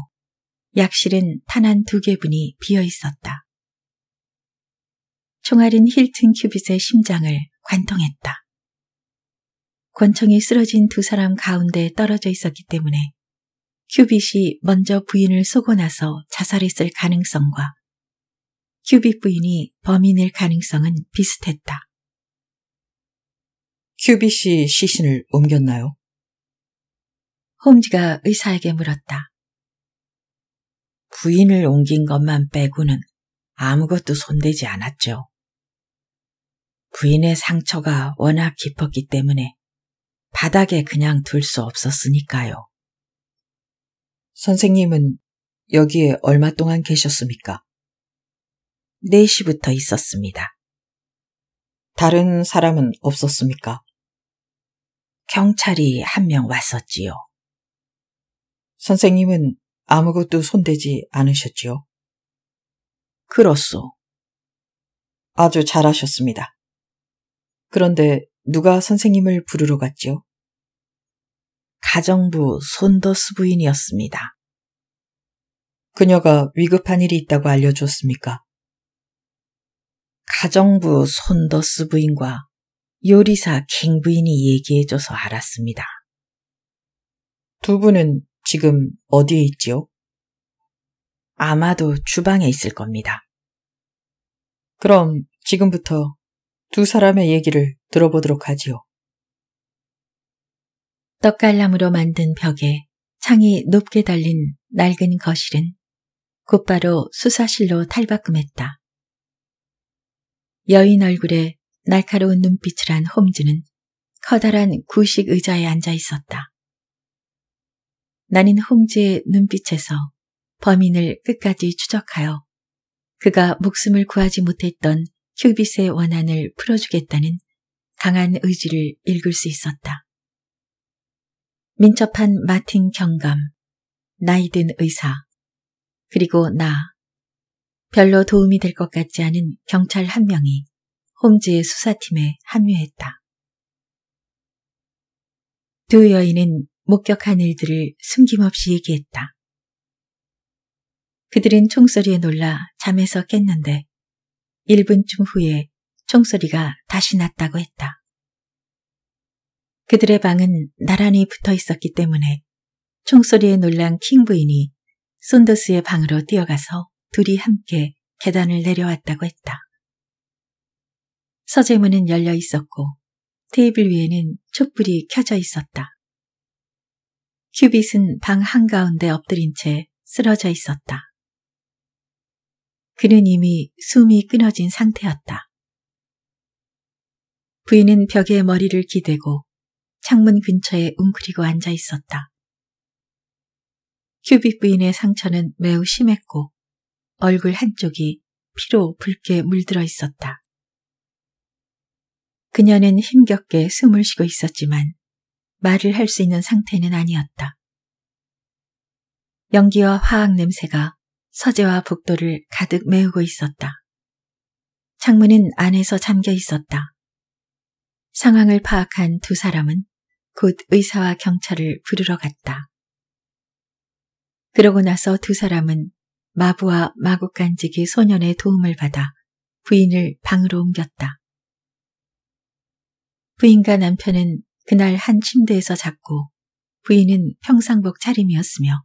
약실은 탄한두 개분이 비어 있었다. 총알인 힐튼 큐빗의 심장을 관통했다. 권총이 쓰러진 두 사람 가운데 떨어져 있었기 때문에 큐빗이 먼저 부인을 쏘고 나서 자살했을 가능성과 큐빗 부인이 범인일 가능성은 비슷했다. 큐빗이 시신을 옮겼나요? 홈즈가 의사에게 물었다. 부인을 옮긴 것만 빼고는 아무것도 손대지 않았죠. 부인의 상처가 워낙 깊었기 때문에 바닥에 그냥 둘 수 없었으니까요. 선생님은 여기에 얼마 동안 계셨습니까? 4시부터 있었습니다. 다른 사람은 없었습니까? 경찰이 한 명 왔었지요. 선생님은 아무것도 손대지 않으셨지요? 그렇소. 아주 잘하셨습니다. 그런데 누가 선생님을 부르러 갔죠? 가정부 손더스 부인이었습니다. 그녀가 위급한 일이 있다고 알려줬습니까 가정부 손더스 부인과 요리사 갱 부인이 얘기해줘서 알았습니다. 두 분은 지금 어디에 있지요? 아마도 주방에 있을 겁니다. 그럼 지금부터 두 사람의 얘기를 들어보도록 하지요. 떡갈람으로 만든 벽에 창이 높게 달린 낡은 거실은 곧바로 수사실로 탈바꿈했다. 여인 얼굴에 날카로운 눈빛을 한 홈즈는 커다란 구식 의자에 앉아 있었다. 나는 홈즈의 눈빛에서 범인을 끝까지 추적하여 그가 목숨을 구하지 못했던 휴빗의 원한을 풀어주겠다는 강한 의지를 읽을 수 있었다. 민첩한 마틴 경감, 나이든 의사, 그리고 나, 별로 도움이 될 것 같지 않은 경찰 한 명이 홈즈의 수사팀에 합류했다. 두 여인은 목격한 일들을 숨김없이 얘기했다. 그들은 총소리에 놀라 잠에서 깼는데 1분쯤 후에 총소리가 다시 났다고 했다. 그들의 방은 나란히 붙어 있었기 때문에 총소리에 놀란 킹 부인이 손더스의 방으로 뛰어가서 둘이 함께 계단을 내려왔다고 했다. 서재문은 열려 있었고 테이블 위에는 촛불이 켜져 있었다. 큐빗은 방 한가운데 엎드린 채 쓰러져 있었다. 그는 이미 숨이 끊어진 상태였다. 부인은 벽에 머리를 기대고 창문 근처에 웅크리고 앉아 있었다. 큐빅 부인의 상처는 매우 심했고 얼굴 한쪽이 피로 붉게 물들어 있었다. 그녀는 힘겹게 숨을 쉬고 있었지만 말을 할 수 있는 상태는 아니었다. 연기와 화학 냄새가 서재와 복도를 가득 메우고 있었다. 창문은 안에서 잠겨 있었다. 상황을 파악한 두 사람은 곧 의사와 경찰을 부르러 갔다. 그러고 나서 두 사람은 마부와 마곡간지기 소년의 도움을 받아 부인을 방으로 옮겼다. 부인과 남편은 그날 한 침대에서 잤고 부인은 평상복 차림이었으며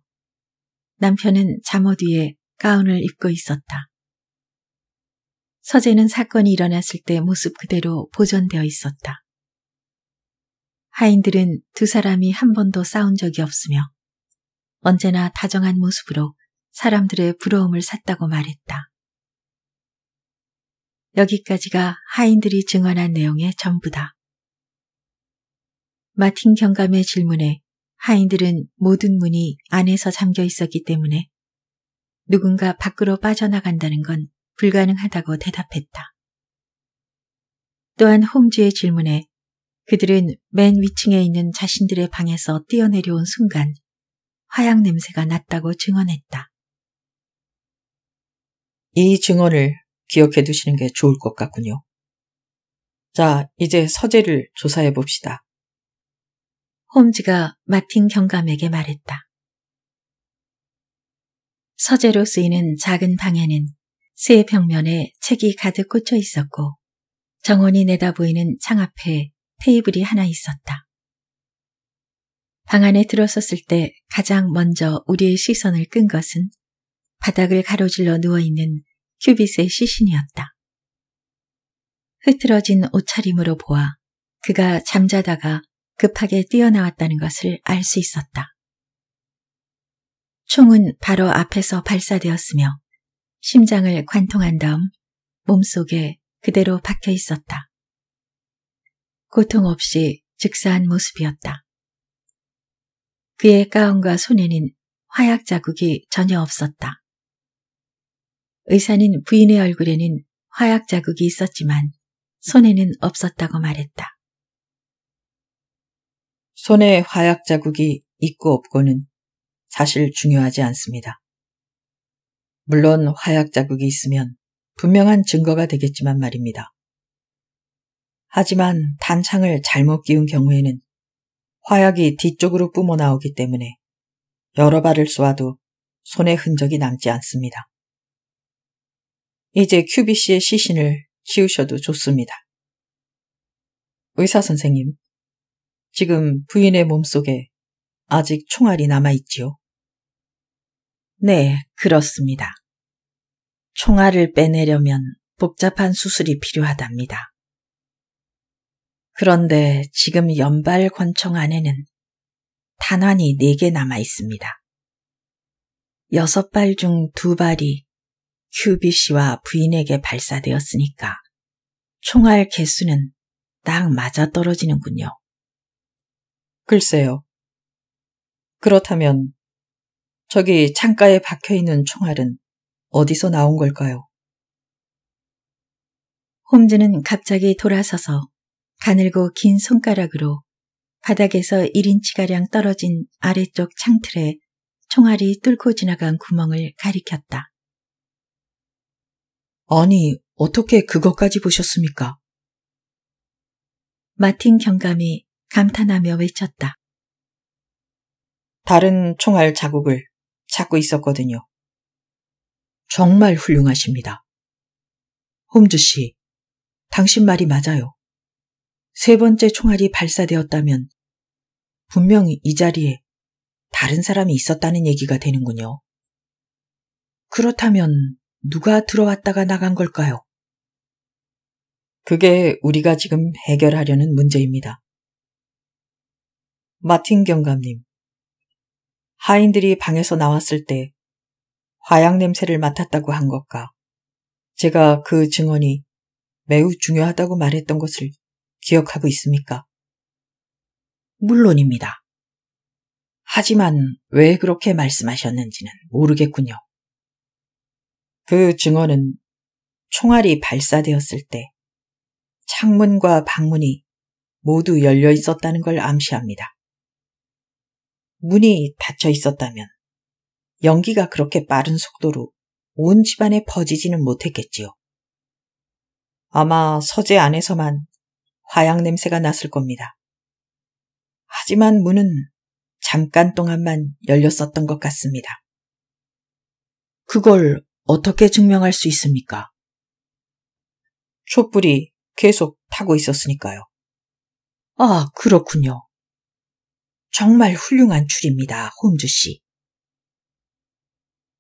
남편은 잠옷 위에 가운을 입고 있었다. 서재는 사건이 일어났을 때 모습 그대로 보존되어 있었다. 하인들은 두 사람이 한 번도 싸운 적이 없으며 언제나 다정한 모습으로 사람들의 부러움을 샀다고 말했다. 여기까지가 하인들이 증언한 내용의 전부다. 마틴 경감의 질문에 하인들은 모든 문이 안에서 잠겨 있었기 때문에 누군가 밖으로 빠져나간다는 건 불가능하다고 대답했다. 또한 홈즈의 질문에 그들은 맨 위층에 있는 자신들의 방에서 뛰어내려온 순간 화약 냄새가 났다고 증언했다. 이 증언을 기억해 두시는 게 좋을 것 같군요. 자, 이제 서재를 조사해 봅시다. 홈즈가 마틴 경감에게 말했다. 서재로 쓰이는 작은 방에는 세 벽면에 책이 가득 꽂혀 있었고 정원이 내다보이는 창 앞에 테이블이 하나 있었다. 방 안에 들어섰을 때 가장 먼저 우리의 시선을 끈 것은 바닥을 가로질러 누워있는 큐빗의 시신이었다. 흐트러진 옷차림으로 보아 그가 잠자다가 급하게 뛰어나왔다는 것을 알 수 있었다. 총은 바로 앞에서 발사되었으며 심장을 관통한 다음 몸속에 그대로 박혀 있었다. 고통 없이 즉사한 모습이었다. 그의 가운과 손에는 화약 자국이 전혀 없었다. 의사는 부인의 얼굴에는 화약 자국이 있었지만 손에는 없었다고 말했다. 손에 화약 자국이 있고 없고는 사실 중요하지 않습니다. 물론 화약 자국이 있으면 분명한 증거가 되겠지만 말입니다. 하지만 단창을 잘못 끼운 경우에는 화약이 뒤쪽으로 뿜어 나오기 때문에 여러 발을 쏘아도 손에 흔적이 남지 않습니다. 이제 큐비 씨의 시신을 치우셔도 좋습니다. 의사 선생님, 지금 부인의 몸속에 아직 총알이 남아있지요? 네, 그렇습니다. 총알을 빼내려면 복잡한 수술이 필요하답니다. 그런데 지금 연발 권총 안에는 단환이 4개 남아 있습니다. 6발 중 2발이 큐비 씨와 부인에게 발사되었으니까 총알 개수는 딱 맞아떨어지는군요. 글쎄요. 그렇다면 저기 창가에 박혀 있는 총알은 어디서 나온 걸까요? 홈즈는 갑자기 돌아서서 가늘고 긴 손가락으로 바닥에서 1인치가량 떨어진 아래쪽 창틀에 총알이 뚫고 지나간 구멍을 가리켰다. 아니, 어떻게 그것까지 보셨습니까? 마틴 경감이 감탄하며 외쳤다. 다른 총알 자국을 찾고 있었거든요. 정말 훌륭하십니다. 홈즈 씨, 당신 말이 맞아요. 세 번째 총알이 발사되었다면 분명히 이 자리에 다른 사람이 있었다는 얘기가 되는군요. 그렇다면 누가 들어왔다가 나간 걸까요? 그게 우리가 지금 해결하려는 문제입니다. 마틴 경감님. 하인들이 방에서 나왔을 때 화약 냄새를 맡았다고 한 것과 제가 그 증언이 매우 중요하다고 말했던 것을 기억하고 있습니까? 물론입니다. 하지만 왜 그렇게 말씀하셨는지는 모르겠군요. 그 증언은 총알이 발사되었을 때 창문과 방문이 모두 열려 있었다는 걸 암시합니다. 문이 닫혀 있었다면 연기가 그렇게 빠른 속도로 온 집안에 퍼지지는 못했겠지요. 아마 서재 안에서만 화약 냄새가 났을 겁니다. 하지만 문은 잠깐 동안만 열렸었던 것 같습니다. 그걸 어떻게 증명할 수 있습니까? 촛불이 계속 타고 있었으니까요. 아, 그렇군요. 정말 훌륭한 줄입니다, 홈즈 씨.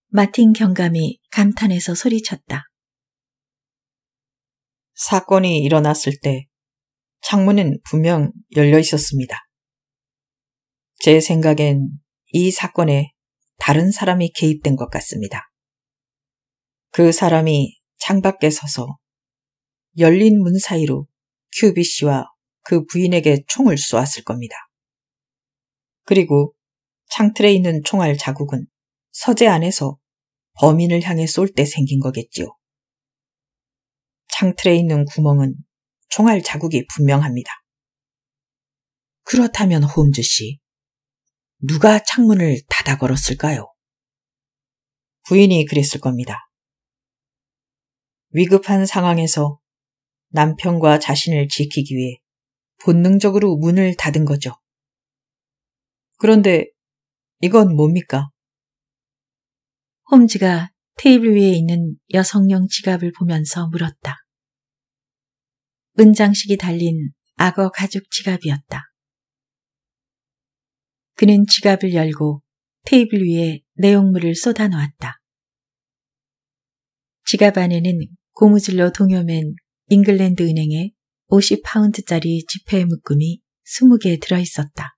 마틴 경감이 감탄해서 소리쳤다. 사건이 일어났을 때 창문은 분명 열려 있었습니다. 제 생각엔 이 사건에 다른 사람이 개입된 것 같습니다. 그 사람이 창밖에 서서 열린 문 사이로 큐비 씨와 그 부인에게 총을 쏘았을 겁니다. 그리고 창틀에 있는 총알 자국은 서재 안에서 범인을 향해 쏠 때 생긴 거겠지요. 창틀에 있는 구멍은 총알 자국이 분명합니다. 그렇다면 홈즈 씨, 누가 창문을 닫아 걸었을까요? 부인이 그랬을 겁니다. 위급한 상황에서 남편과 자신을 지키기 위해 본능적으로 문을 닫은 거죠. 그런데 이건 뭡니까? 홈즈가 테이블 위에 있는 여성용 지갑을 보면서 물었다. 은장식이 달린 악어 가죽 지갑이었다. 그는 지갑을 열고 테이블 위에 내용물을 쏟아놓았다. 지갑 안에는 고무줄로 동여맨 잉글랜드 은행의 50파운드짜리 지폐 묶음이 20개 들어있었다.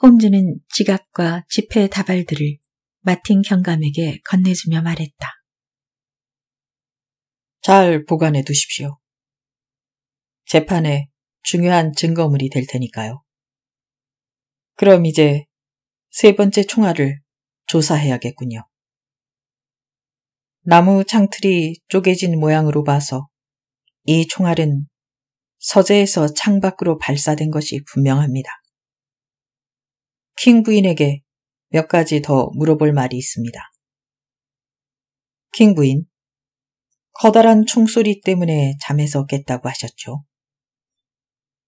홈즈는 지갑과 지폐 다발들을 마틴 경감에게 건네주며 말했다. 잘 보관해 두십시오. 재판에 중요한 증거물이 될 테니까요. 그럼 이제 세 번째 총알을 조사해야겠군요. 나무 창틀이 쪼개진 모양으로 봐서 이 총알은 서재에서 창 밖으로 발사된 것이 분명합니다. 킹 부인에게 몇 가지 더 물어볼 말이 있습니다. 킹 부인, 커다란 총소리 때문에 잠에서 깼다고 하셨죠.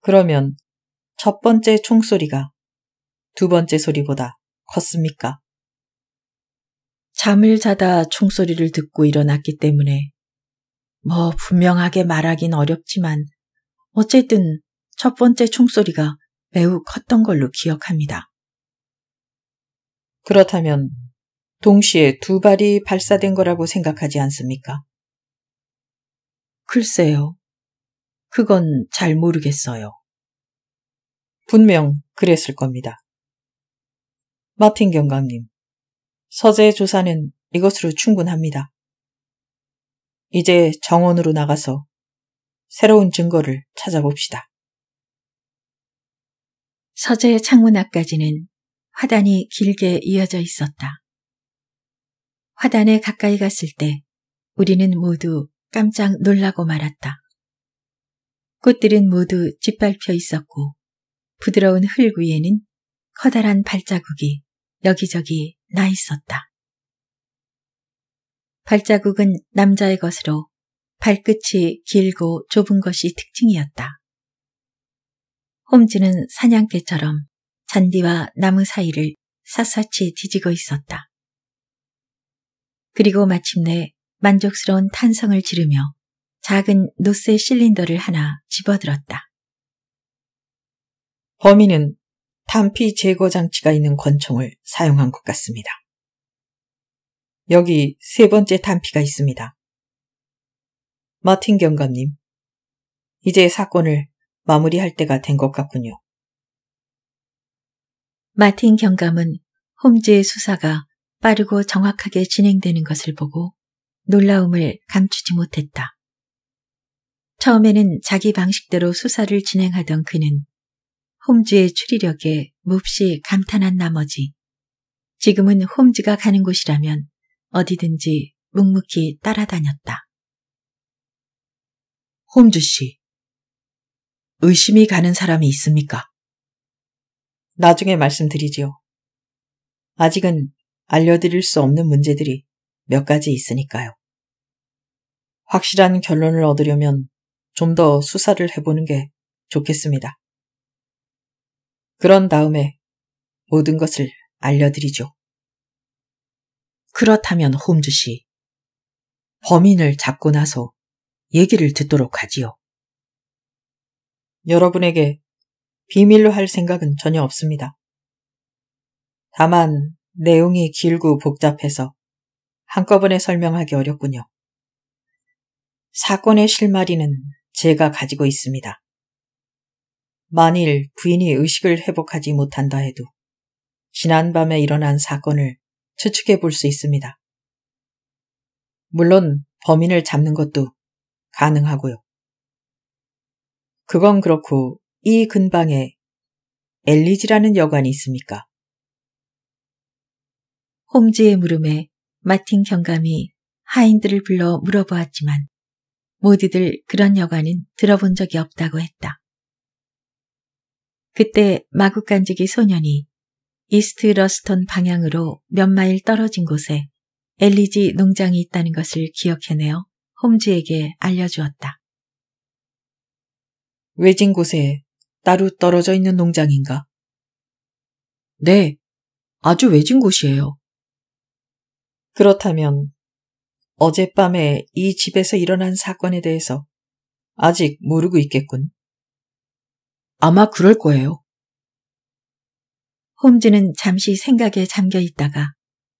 그러면 첫 번째 총소리가 두 번째 소리보다 컸습니까? 잠을 자다 총소리를 듣고 일어났기 때문에 뭐 분명하게 말하긴 어렵지만 어쨌든 첫 번째 총소리가 매우 컸던 걸로 기억합니다. 그렇다면 동시에 두 발이 발사된 거라고 생각하지 않습니까? 글쎄요. 그건 잘 모르겠어요. 분명 그랬을 겁니다. 마틴 경감님, 서재 조사는 이것으로 충분합니다. 이제 정원으로 나가서 새로운 증거를 찾아봅시다. 서재의 창문 앞까지는 화단이 길게 이어져 있었다. 화단에 가까이 갔을 때 우리는 모두 깜짝 놀라고 말았다. 꽃들은 모두 짓밟혀 있었고 부드러운 흙 위에는 커다란 발자국이 여기저기 나 있었다. 발자국은 남자의 것으로 발끝이 길고 좁은 것이 특징이었다. 홈즈는 사냥개처럼 잔디와 나무 사이를 샅샅이 뒤지고 있었다. 그리고 마침내 만족스러운 탄성을 지르며 작은 노스의 실린더를 하나 집어들었다. 범인은 단피 제거 장치가 있는 권총을 사용한 것 같습니다. 여기 세 번째 단피가 있습니다. 마틴 경감님, 이제 사건을 마무리할 때가 된 것 같군요. 마틴 경감은 홈즈의 수사가 빠르고 정확하게 진행되는 것을 보고 놀라움을 감추지 못했다. 처음에는 자기 방식대로 수사를 진행하던 그는 홈즈의 추리력에 몹시 감탄한 나머지 지금은 홈즈가 가는 곳이라면 어디든지 묵묵히 따라다녔다. 홈즈 씨, 의심이 가는 사람이 있습니까? 나중에 말씀드리지요. 아직은 알려드릴 수 없는 문제들이 몇 가지 있으니까요. 확실한 결론을 얻으려면 좀 더 수사를 해보는 게 좋겠습니다. 그런 다음에 모든 것을 알려드리죠. 그렇다면 홈즈 씨, 범인을 잡고 나서 얘기를 듣도록 하지요. 여러분에게 비밀로 할 생각은 전혀 없습니다. 다만 내용이 길고 복잡해서 한꺼번에 설명하기 어렵군요. 사건의 실마리는 제가 가지고 있습니다. 만일 부인이 의식을 회복하지 못한다 해도 지난밤에 일어난 사건을 추측해 볼 수 있습니다. 물론 범인을 잡는 것도 가능하고요. 그건 그렇고 이 근방에 엘리지라는 여관이 있습니까? 홈즈의 물음에 마틴 경감이 하인들을 불러 물어보았지만 모두들 그런 여관은 들어본 적이 없다고 했다. 그때 마국간지기 소년이 이스트 러스턴 방향으로 몇 마일 떨어진 곳에 엘리지 농장이 있다는 것을 기억해내어 홈즈에게 알려주었다. 외진 곳에 따로 떨어져 있는 농장인가? 네, 아주 외진 곳이에요. 그렇다면 어젯밤에 이 집에서 일어난 사건에 대해서 아직 모르고 있겠군. 아마 그럴 거예요. 홈즈는 잠시 생각에 잠겨 있다가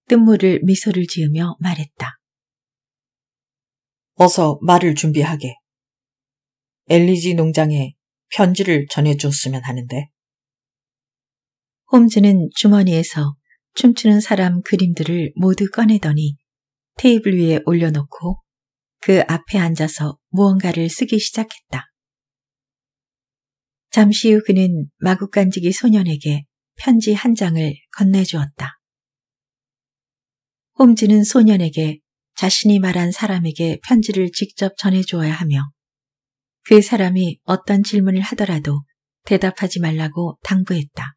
뜬물을 미소를 지으며 말했다. 어서 말을 준비하게. 엘리지 농장에 편지를 전해줬으면 하는데. 홈즈는 주머니에서 춤추는 사람 그림들을 모두 꺼내더니 테이블 위에 올려놓고 그 앞에 앉아서 무언가를 쓰기 시작했다. 잠시 후 그는 마구간지기 소년에게 편지 한 장을 건네주었다. 홈즈는 소년에게 자신이 말한 사람에게 편지를 직접 전해주어야 하며 그 사람이 어떤 질문을 하더라도 대답하지 말라고 당부했다.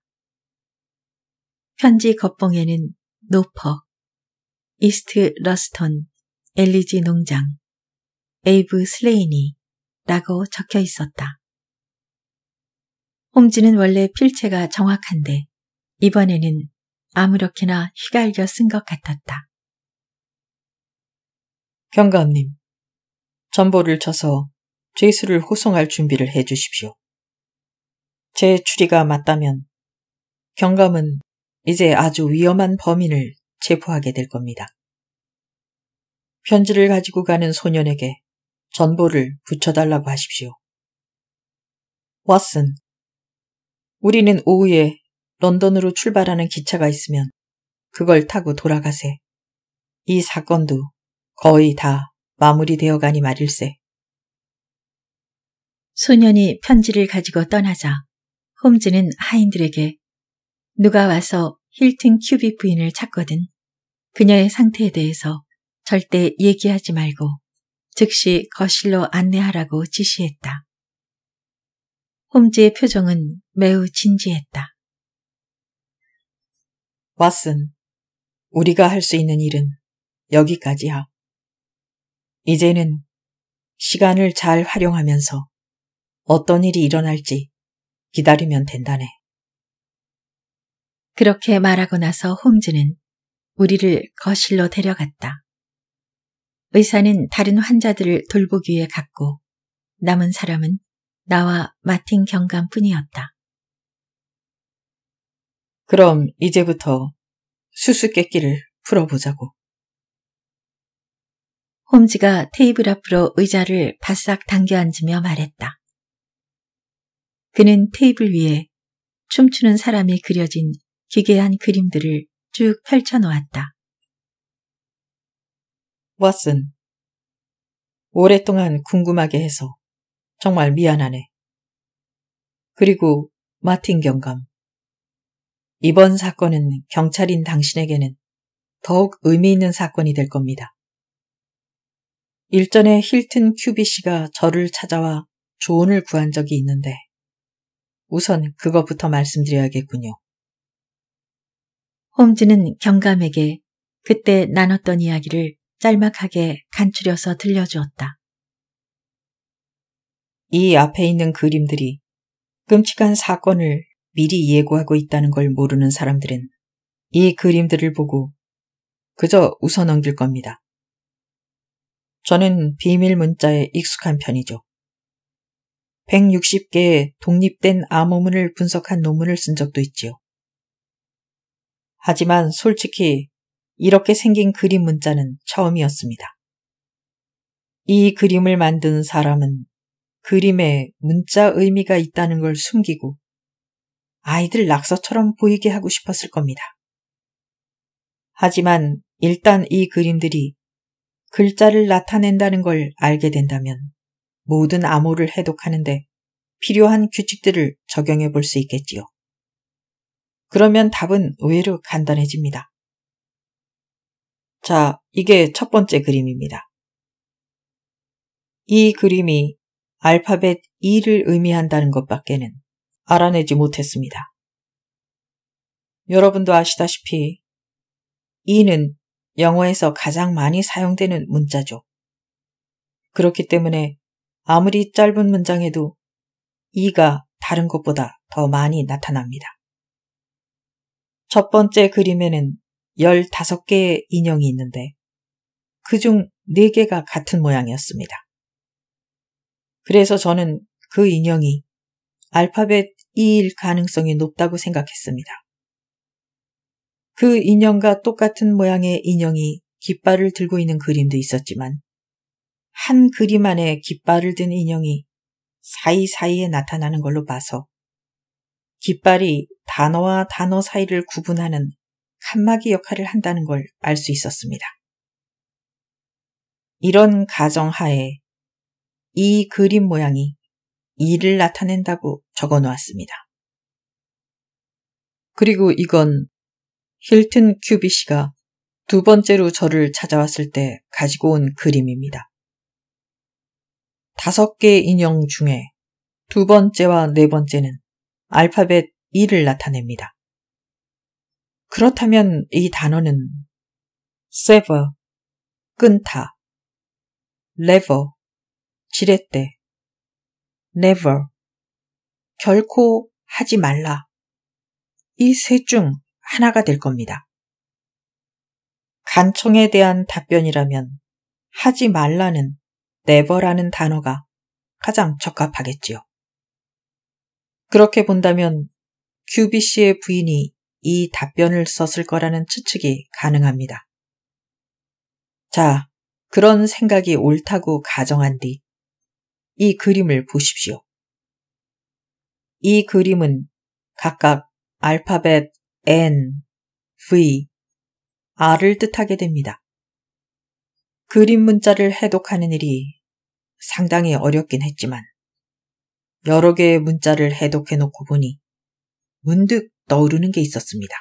편지 겉봉에는 노퍼, 이스트 러스턴, 엘리지 농장, 에이브 슬레이니 라고 적혀 있었다. 홈즈는 원래 필체가 정확한데 이번에는 아무렇게나 휘갈겨 쓴 것 같았다. 경감님, 전보를 쳐서 죄수를 호송할 준비를 해 주십시오. 제 추리가 맞다면 경감은 이제 아주 위험한 범인을 체포하게 될 겁니다. 편지를 가지고 가는 소년에게 전보를 붙여달라고 하십시오. 왓슨, 우리는 오후에 런던으로 출발하는 기차가 있으면 그걸 타고 돌아가세. 이 사건도 거의 다 마무리되어 가니 말일세. 소년이 편지를 가지고 떠나자 홈즈는 하인들에게 누가 와서 힐튼 큐빅 부인을 찾거든 그녀의 상태에 대해서 절대 얘기하지 말고 즉시 거실로 안내하라고 지시했다. 홈즈의 표정은 매우 진지했다. 왓슨, 우리가 할 수 있는 일은 여기까지야. 이제는 시간을 잘 활용하면서 어떤 일이 일어날지 기다리면 된다네. 그렇게 말하고 나서 홈즈는 우리를 거실로 데려갔다. 의사는 다른 환자들을 돌보기 위해 갔고 남은 사람은 나와 마틴 경감뿐이었다. 그럼 이제부터 수수께끼를 풀어보자고. 홈즈가 테이블 앞으로 의자를 바싹 당겨 앉으며 말했다. 그는 테이블 위에 춤추는 사람이 그려진 기괴한 그림들을 쭉 펼쳐놓았다. 왓슨, 오랫동안 궁금하게 해서 정말 미안하네. 그리고 마틴 경감, 이번 사건은 경찰인 당신에게는 더욱 의미 있는 사건이 될 겁니다. 일전에 힐튼 큐비 씨가 저를 찾아와 조언을 구한 적이 있는데 우선 그거부터 말씀드려야겠군요. 홈즈는 경감에게 그때 나눴던 이야기를 짤막하게 간추려서 들려주었다. 이 앞에 있는 그림들이 끔찍한 사건을 미리 예고하고 있다는 걸 모르는 사람들은 이 그림들을 보고 그저 웃어 넘길 겁니다. 저는 비밀 문자에 익숙한 편이죠. 160개의 독립된 암호문을 분석한 논문을 쓴 적도 있지요. 하지만 솔직히 이렇게 생긴 그림 문자는 처음이었습니다. 이 그림을 만든 사람은 그림에 문자 의미가 있다는 걸 숨기고 아이들 낙서처럼 보이게 하고 싶었을 겁니다. 하지만 일단 이 그림들이 글자를 나타낸다는 걸 알게 된다면 모든 암호를 해독하는데 필요한 규칙들을 적용해 볼 수 있겠지요. 그러면 답은 의외로 간단해집니다. 자, 이게 첫 번째 그림입니다. 이 그림이 알파벳 E를 의미한다는 것밖에는 알아내지 못했습니다. 여러분도 아시다시피 E는 영어에서 가장 많이 사용되는 문자죠. 그렇기 때문에 아무리 짧은 문장에도 이가 다른 것보다 더 많이 나타납니다. 첫 번째 그림에는 15개의 인형이 있는데 그중 4개가 같은 모양이었습니다. 그래서 저는 그 인형이 알파벳 E일 가능성이 높다고 생각했습니다. 그 인형과 똑같은 모양의 인형이 깃발을 들고 있는 그림도 있었지만 한 그림 안에 깃발을 든 인형이 사이사이에 나타나는 걸로 봐서 깃발이 단어와 단어 사이를 구분하는 칸막이 역할을 한다는 걸 알 수 있었습니다. 이런 가정하에 이 그림 모양이 이를 나타낸다고 적어 놓았습니다. 그리고 이건 힐튼 큐비 씨가 두 번째로 저를 찾아왔을 때 가지고 온 그림입니다. 다섯 개 인형 중에 두 번째와 네 번째는 알파벳 1을 나타냅니다. 그렇다면 이 단어는 sever, 끈타, lever, 지렛대, never, 결코 하지 말라. 이 셋 중 하나가 될 겁니다. 간청에 대한 답변이라면 하지 말라는 never라는 단어가 가장 적합하겠지요. 그렇게 본다면 q b c 의 부인이 이 답변을 썼을 거라는 추측이 가능합니다. 자, 그런 생각이 옳다고 가정한 뒤 이 그림을 보십시오. 이 그림은 각각 알파벳 N, V, R을 뜻하게 됩니다. 그림 문자를 해독하는 일이 상당히 어렵긴 했지만 여러 개의 문자를 해독해 놓고 보니 문득 떠오르는 게 있었습니다.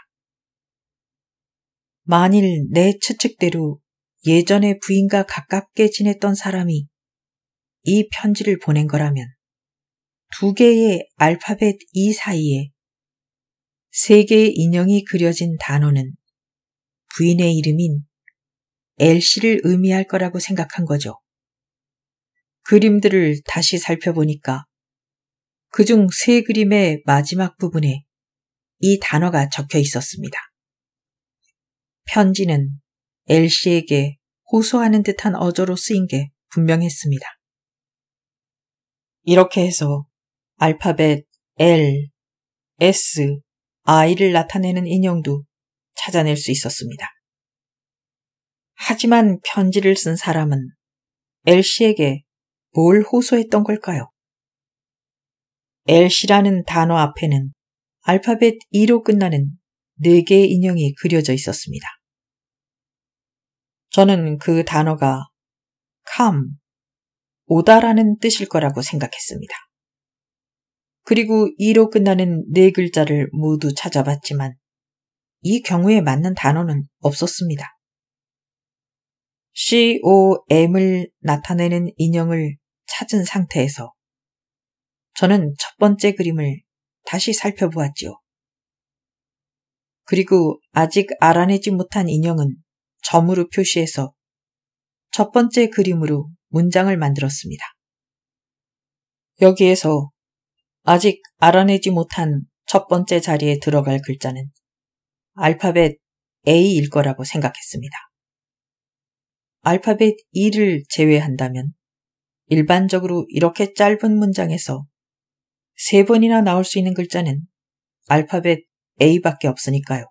만일 내 추측대로 예전에 부인과 가깝게 지냈던 사람이 이 편지를 보낸 거라면 두 개의 알파벳 E 사이에 세 개의 인형이 그려진 단어는 부인의 이름인 엘씨를 의미할 거라고 생각한 거죠. 그림들을 다시 살펴보니까 그 중 세 그림의 마지막 부분에 이 단어가 적혀 있었습니다. 편지는 엘씨에게 호소하는 듯한 어조로 쓰인 게 분명했습니다. 이렇게 해서 알파벳 L, S, I를 나타내는 인형도 찾아낼 수 있었습니다. 하지만 편지를 쓴 사람은 엘씨에게 뭘 호소했던 걸까요? 엘씨라는 단어 앞에는 알파벳 E로 끝나는 4개의 인형이 그려져 있었습니다. 저는 그 단어가 c 오다라는 뜻일 거라고 생각했습니다. 그리고 E로 끝나는 네 글자를 모두 찾아봤지만 이 경우에 맞는 단어는 없었습니다. COM을 나타내는 인형을 찾은 상태에서 저는 첫 번째 그림을 다시 살펴보았지요. 그리고 아직 알아내지 못한 인형은 점으로 표시해서 첫 번째 그림으로 문장을 만들었습니다. 여기에서 아직 알아내지 못한 첫 번째 자리에 들어갈 글자는 알파벳 A일 거라고 생각했습니다. 알파벳 E를 제외한다면 일반적으로 이렇게 짧은 문장에서 세 번이나 나올 수 있는 글자는 알파벳 A밖에 없으니까요.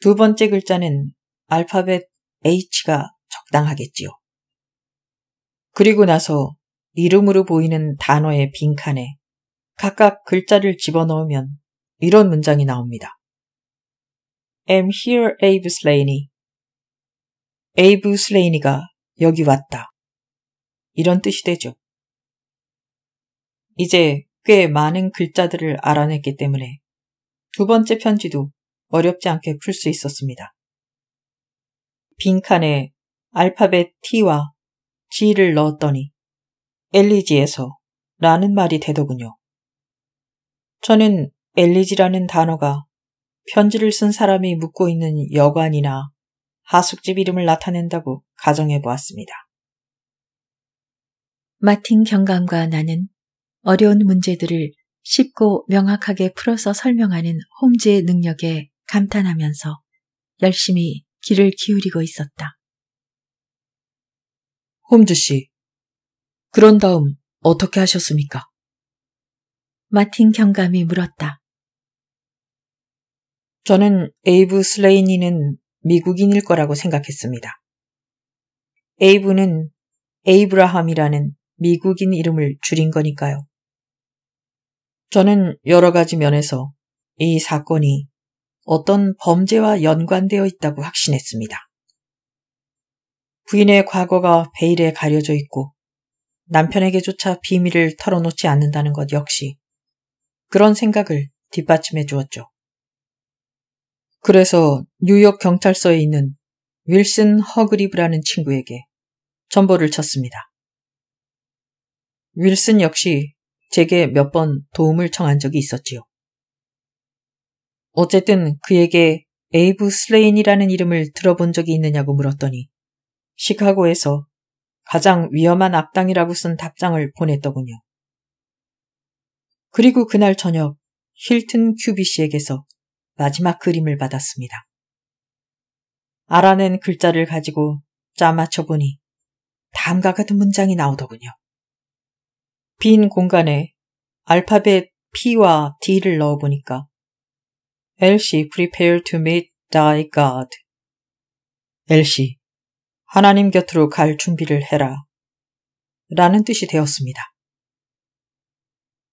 두 번째 글자는 알파벳 H가 적당하겠지요. 그리고 나서 이름으로 보이는 단어의 빈칸에 각각 글자를 집어넣으면 이런 문장이 나옵니다. am here Abe Slaney. 에이브 슬레이니가 여기 왔다. 이런 뜻이 되죠. 이제 꽤 많은 글자들을 알아냈기 때문에 두 번째 편지도 어렵지 않게 풀 수 있었습니다. 빈칸에 알파벳 T와 G를 넣었더니 엘리지에서 라는 말이 되더군요. 저는 엘리지라는 단어가 편지를 쓴 사람이 묻고 있는 여관이나 하숙집 이름을 나타낸다고 가정해 보았습니다. 마틴 경감과 나는 어려운 문제들을 쉽고 명확하게 풀어서 설명하는 홈즈의 능력에 감탄하면서 열심히 귀를 기울이고 있었다. 홈즈 씨, 그런 다음 어떻게 하셨습니까? 마틴 경감이 물었다. 저는 에이브 슬레인이는 미국인일 거라고 생각했습니다. 에이브는 에이브라함이라는 미국인 이름을 줄인 거니까요. 저는 여러 가지 면에서 이 사건이 어떤 범죄와 연관되어 있다고 확신했습니다. 부인의 과거가 베일에 가려져 있고 남편에게조차 비밀을 털어놓지 않는다는 것 역시 그런 생각을 뒷받침해 주었죠. 그래서 뉴욕 경찰서에 있는 윌슨 허그리브라는 친구에게 전보를 쳤습니다. 윌슨 역시 제게 몇 번 도움을 청한 적이 있었지요. 어쨌든 그에게 에이브 슬레인이라는 이름을 들어본 적이 있느냐고 물었더니 시카고에서 가장 위험한 악당이라고 쓴 답장을 보냈더군요. 그리고 그날 저녁 힐튼 큐비 씨에게서 마지막 그림을 받았습니다. 알아낸 글자를 가지고 짜맞춰 보니 다음과 같은 문장이 나오더군요. 빈 공간에 알파벳 P와 D를 넣어보니까 엘시 prepare to meet thy God. 엘시 하나님 곁으로 갈 준비를 해라. 라는 뜻이 되었습니다.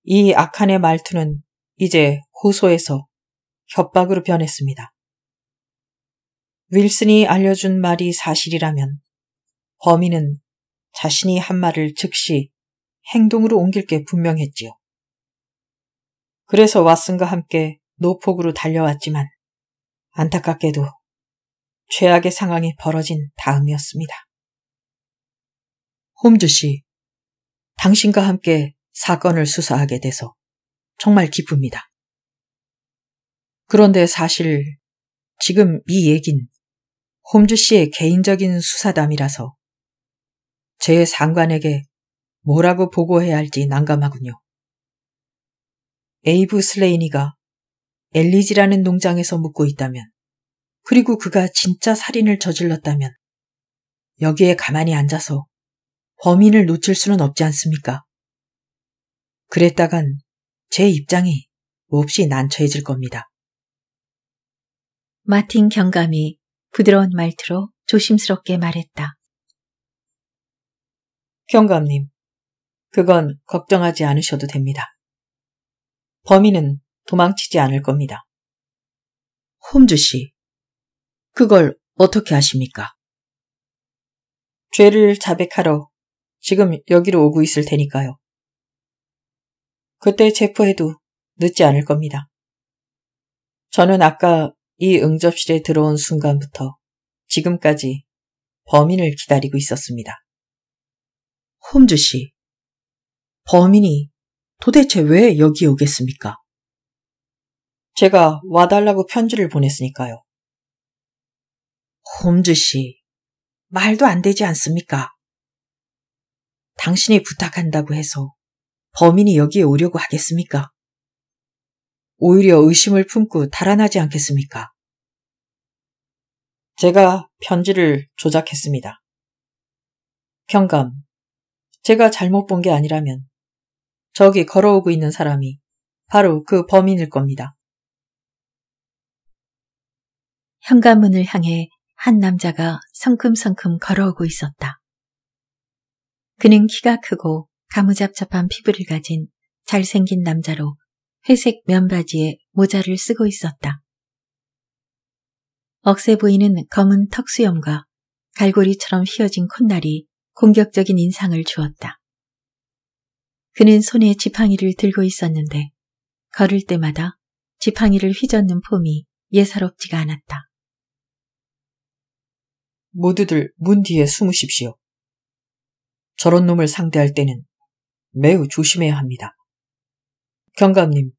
이 악한의 말투는 이제 호소에서 협박으로 변했습니다. 윌슨이 알려준 말이 사실이라면 범인은 자신이 한 말을 즉시 행동으로 옮길 게 분명했지요. 그래서 왓슨과 함께 노폭으로 달려왔지만 안타깝게도 최악의 상황이 벌어진 다음이었습니다. 홈즈 씨, 당신과 함께 사건을 수사하게 돼서 정말 기쁩니다. 그런데 사실 지금 이 얘긴 홈즈 씨의 개인적인 수사담이라서 제 상관에게 뭐라고 보고해야 할지 난감하군요. 에이브 슬레이니가 엘리지라는 농장에서 묵고 있다면, 그리고 그가 진짜 살인을 저질렀다면, 여기에 가만히 앉아서 범인을 놓칠 수는 없지 않습니까? 그랬다간 제 입장이 몹시 난처해질 겁니다. 마틴 경감이 부드러운 말투로 조심스럽게 말했다. 경감님, 그건 걱정하지 않으셔도 됩니다. 범인은 도망치지 않을 겁니다. 홈즈 씨, 그걸 어떻게 아십니까? 죄를 자백하러 지금 여기로 오고 있을 테니까요. 그때 체포해도 늦지 않을 겁니다. 저는 아까 이 응접실에 들어온 순간부터 지금까지 범인을 기다리고 있었습니다. 홈즈 씨, 범인이 도대체 왜 여기에 오겠습니까? 제가 와달라고 편지를 보냈으니까요. 홈즈 씨, 말도 안 되지 않습니까? 당신이 부탁한다고 해서 범인이 여기에 오려고 하겠습니까? 오히려 의심을 품고 달아나지 않겠습니까? 제가 편지를 조작했습니다. 경감 제가 잘못 본 게 아니라면 저기 걸어오고 있는 사람이 바로 그 범인일 겁니다. 현관문을 향해 한 남자가 성큼성큼 걸어오고 있었다. 그는 키가 크고 가무잡잡한 피부를 가진 잘생긴 남자로 회색 면바지에 모자를 쓰고 있었다. 억세 보이는 검은 턱수염과 갈고리처럼 휘어진 콧날이 공격적인 인상을 주었다. 그는 손에 지팡이를 들고 있었는데 걸을 때마다 지팡이를 휘젓는 폼이 예사롭지가 않았다. 모두들 문 뒤에 숨으십시오. 저런 놈을 상대할 때는 매우 조심해야 합니다. 경감님,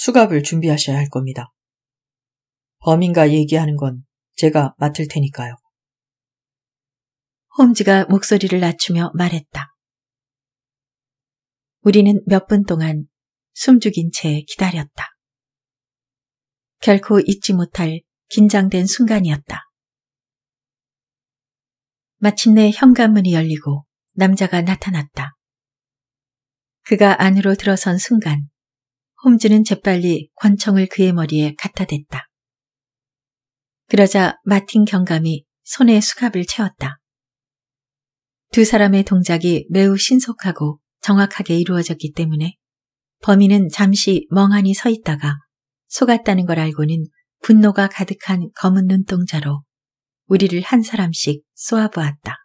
수갑을 준비하셔야 할 겁니다. 범인과 얘기하는 건 제가 맡을 테니까요. 홈즈가 목소리를 낮추며 말했다. 우리는 몇 분 동안 숨죽인 채 기다렸다. 결코 잊지 못할 긴장된 순간이었다. 마침내 현관문이 열리고 남자가 나타났다. 그가 안으로 들어선 순간 홈즈는 재빨리 권총을 그의 머리에 갖다 댔다. 그러자 마틴 경감이 손에 수갑을 채웠다. 두 사람의 동작이 매우 신속하고 정확하게 이루어졌기 때문에 범인은 잠시 멍하니 서 있다가 속았다는 걸 알고는 분노가 가득한 검은 눈동자로 우리를 한 사람씩 쏘아보았다.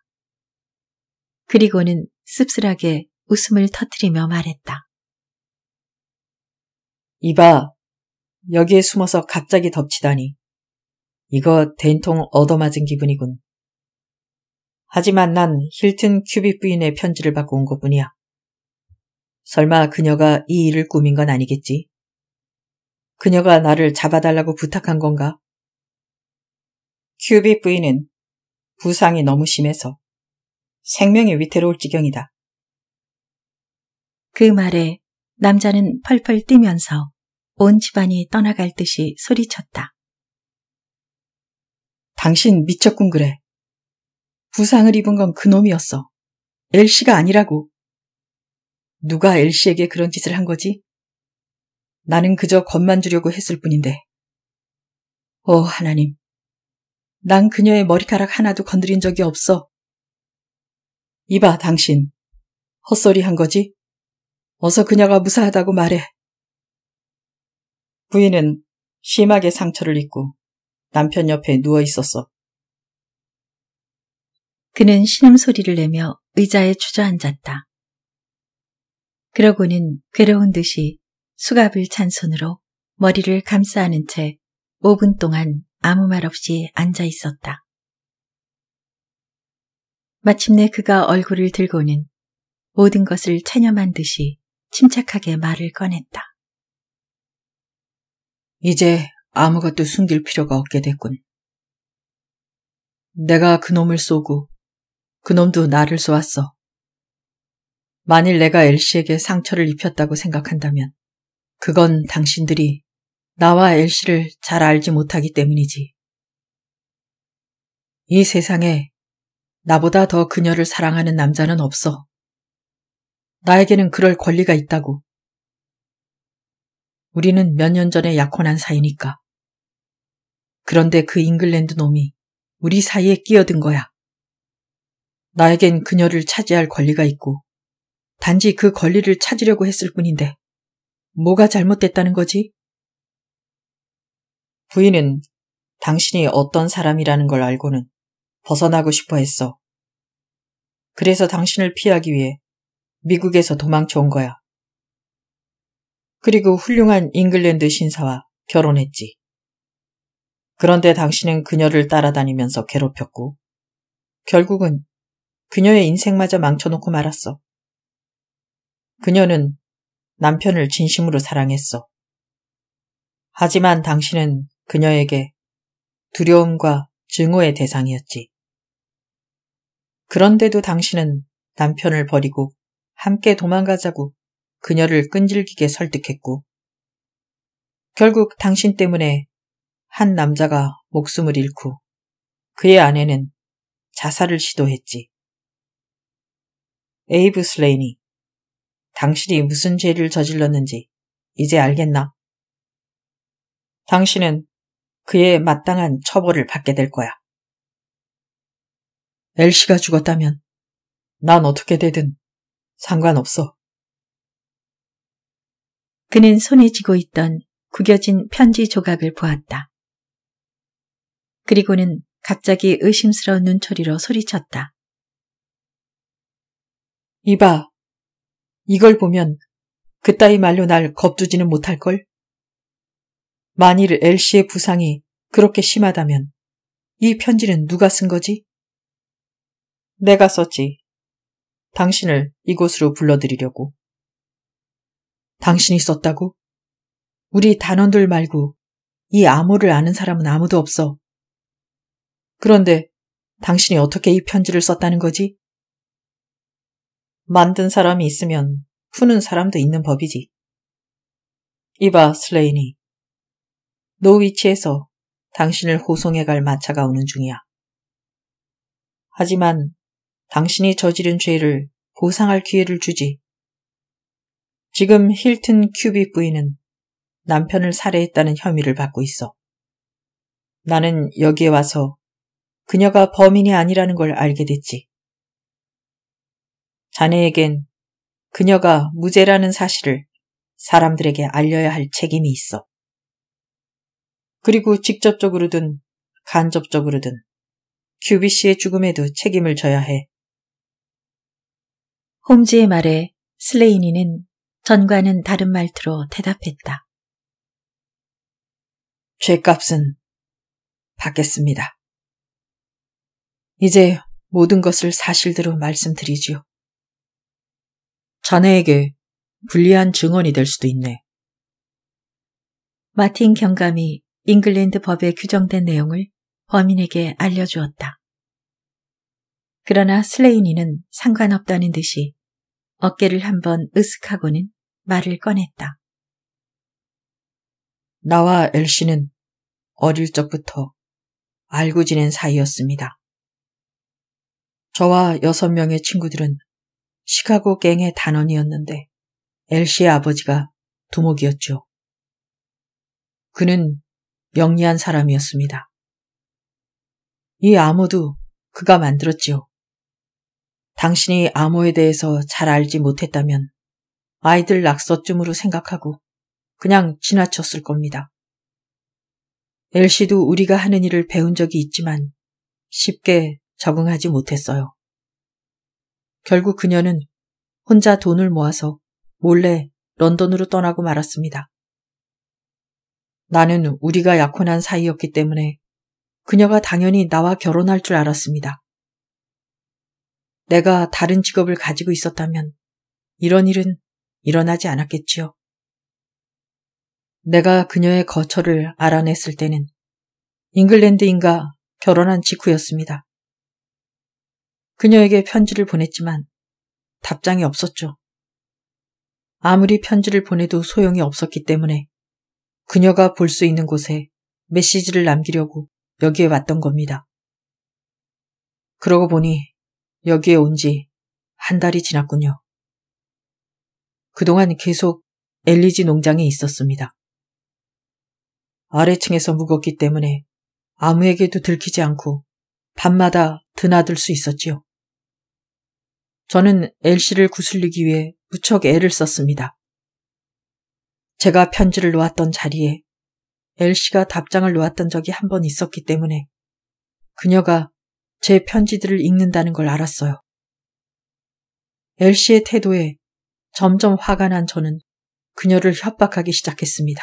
그리고는 씁쓸하게 웃음을 터뜨리며 말했다. 이봐, 여기에 숨어서 갑자기 덮치다니. 이거 된통 얻어맞은 기분이군. 하지만 난 힐튼 큐빅 부인의 편지를 받고 온 것뿐이야. 설마 그녀가 이 일을 꾸민 건 아니겠지? 그녀가 나를 잡아달라고 부탁한 건가? 큐빅 부인은 부상이 너무 심해서 생명이 위태로울 지경이다. 그 말에 남자는 펄펄 뛰면서 온 집안이 떠나갈 듯이 소리쳤다. 당신 미쳤군 그래. 부상을 입은 건 그놈이었어. 엘씨가 아니라고. 누가 엘씨에게 그런 짓을 한 거지? 나는 그저 겁만 주려고 했을 뿐인데. 오 어, 하나님, 난 그녀의 머리카락 하나도 건드린 적이 없어. 이봐 당신, 헛소리 한 거지? 어서 그녀가 무사하다고 말해. 부인은 심하게 상처를 입고 남편 옆에 누워 있었어. 그는 신음소리를 내며 의자에 주저앉았다. 그러고는 괴로운 듯이 수갑을 찬 손으로 머리를 감싸안은 채 5분 동안 아무 말 없이 앉아 있었다. 마침내 그가 얼굴을 들고는 모든 것을 체념한 듯이 침착하게 말을 꺼냈다. 이제 아무것도 숨길 필요가 없게 됐군. 내가 그놈을 쏘고 그놈도 나를 쏘았어. 만일 내가 엘씨에게 상처를 입혔다고 생각한다면 그건 당신들이 나와 엘씨를 잘 알지 못하기 때문이지. 이 세상에 나보다 더 그녀를 사랑하는 남자는 없어. 나에게는 그럴 권리가 있다고. 우리는 몇 년 전에 약혼한 사이니까. 그런데 그 잉글랜드 놈이 우리 사이에 끼어든 거야. 나에겐 그녀를 차지할 권리가 있고, 단지 그 권리를 찾으려고 했을 뿐인데, 뭐가 잘못됐다는 거지? 부인은 당신이 어떤 사람이라는 걸 알고는 벗어나고 싶어 했어. 그래서 당신을 피하기 위해 미국에서 도망쳐 온 거야. 그리고 훌륭한 잉글랜드 신사와 결혼했지. 그런데 당신은 그녀를 따라다니면서 괴롭혔고, 결국은 그녀의 인생마저 망쳐놓고 말았어. 그녀는 남편을 진심으로 사랑했어. 하지만 당신은 그녀에게 두려움과 증오의 대상이었지. 그런데도 당신은 남편을 버리고 함께 도망가자고 그녀를 끈질기게 설득했고 결국 당신 때문에 한 남자가 목숨을 잃고 그의 아내는 자살을 시도했지. 에이브 슬레인이 당신이 무슨 죄를 저질렀는지 이제 알겠나? 당신은 그의 마땅한 처벌을 받게 될 거야. 엘씨가 죽었다면 난 어떻게 되든 상관없어. 그는 손에 쥐고 있던 구겨진 편지 조각을 보았다. 그리고는 갑자기 의심스러운 눈초리로 소리쳤다. 이봐, 이걸 보면 그따위 말로 날 겁주지는 못할걸? 만일 엘씨의 부상이 그렇게 심하다면 이 편지는 누가 쓴 거지? 내가 썼지. 당신을 이곳으로 불러들이려고 당신이 썼다고? 우리 단원들 말고 이 암호를 아는 사람은 아무도 없어. 그런데 당신이 어떻게 이 편지를 썼다는 거지? 만든 사람이 있으면 푸는 사람도 있는 법이지. 이봐, 슬레인이. 노위치에서 당신을 호송해 갈 마차가 오는 중이야. 하지만 당신이 저지른 죄를 보상할 기회를 주지. 지금 힐튼 큐빅 부인은 남편을 살해했다는 혐의를 받고 있어. 나는 여기에 와서 그녀가 범인이 아니라는 걸 알게 됐지. 자네에겐 그녀가 무죄라는 사실을 사람들에게 알려야 할 책임이 있어. 그리고 직접적으로든 간접적으로든 큐비 씨의 죽음에도 책임을 져야 해. 홈즈의 말에 슬레이니는 전과는 다른 말투로 대답했다. 죄값은 받겠습니다. 이제 모든 것을 사실대로 말씀드리지요. 자네에게 불리한 증언이 될 수도 있네. 마틴 경감이 잉글랜드 법에 규정된 내용을 범인에게 알려주었다. 그러나 슬레인이는 상관없다는 듯이 어깨를 한번 으쓱하고는 말을 꺼냈다. 나와 엘씨는 어릴 적부터 알고 지낸 사이였습니다. 저와 여섯 명의 친구들은 시카고 갱의 단원이었는데 엘씨의 아버지가 두목이었죠. 그는 영리한 사람이었습니다. 이 암호도 그가 만들었지요. 당신이 암호에 대해서 잘 알지 못했다면 아이들 낙서쯤으로 생각하고 그냥 지나쳤을 겁니다. 엘씨도 우리가 하는 일을 배운 적이 있지만 쉽게 적응하지 못했어요. 결국 그녀는 혼자 돈을 모아서 몰래 런던으로 떠나고 말았습니다. 나는 우리가 약혼한 사이였기 때문에 그녀가 당연히 나와 결혼할 줄 알았습니다. 내가 다른 직업을 가지고 있었다면 이런 일은 일어나지 않았겠지요. 내가 그녀의 거처를 알아냈을 때는 잉글랜드인가 결혼한 직후였습니다. 그녀에게 편지를 보냈지만 답장이 없었죠. 아무리 편지를 보내도 소용이 없었기 때문에 그녀가 볼 수 있는 곳에 메시지를 남기려고 여기에 왔던 겁니다. 그러고 보니 여기에 온 지 한 달이 지났군요. 그동안 계속 엘리지 농장에 있었습니다. 아래층에서 묵었기 때문에 아무에게도 들키지 않고 밤마다 드나들 수 있었지요. 저는 엘씨를 구슬리기 위해 무척 애를 썼습니다. 제가 편지를 놓았던 자리에 엘씨가 답장을 놓았던 적이 한 번 있었기 때문에 그녀가 제 편지들을 읽는다는 걸 알았어요. 엘씨의 태도에 점점 화가 난 저는 그녀를 협박하기 시작했습니다.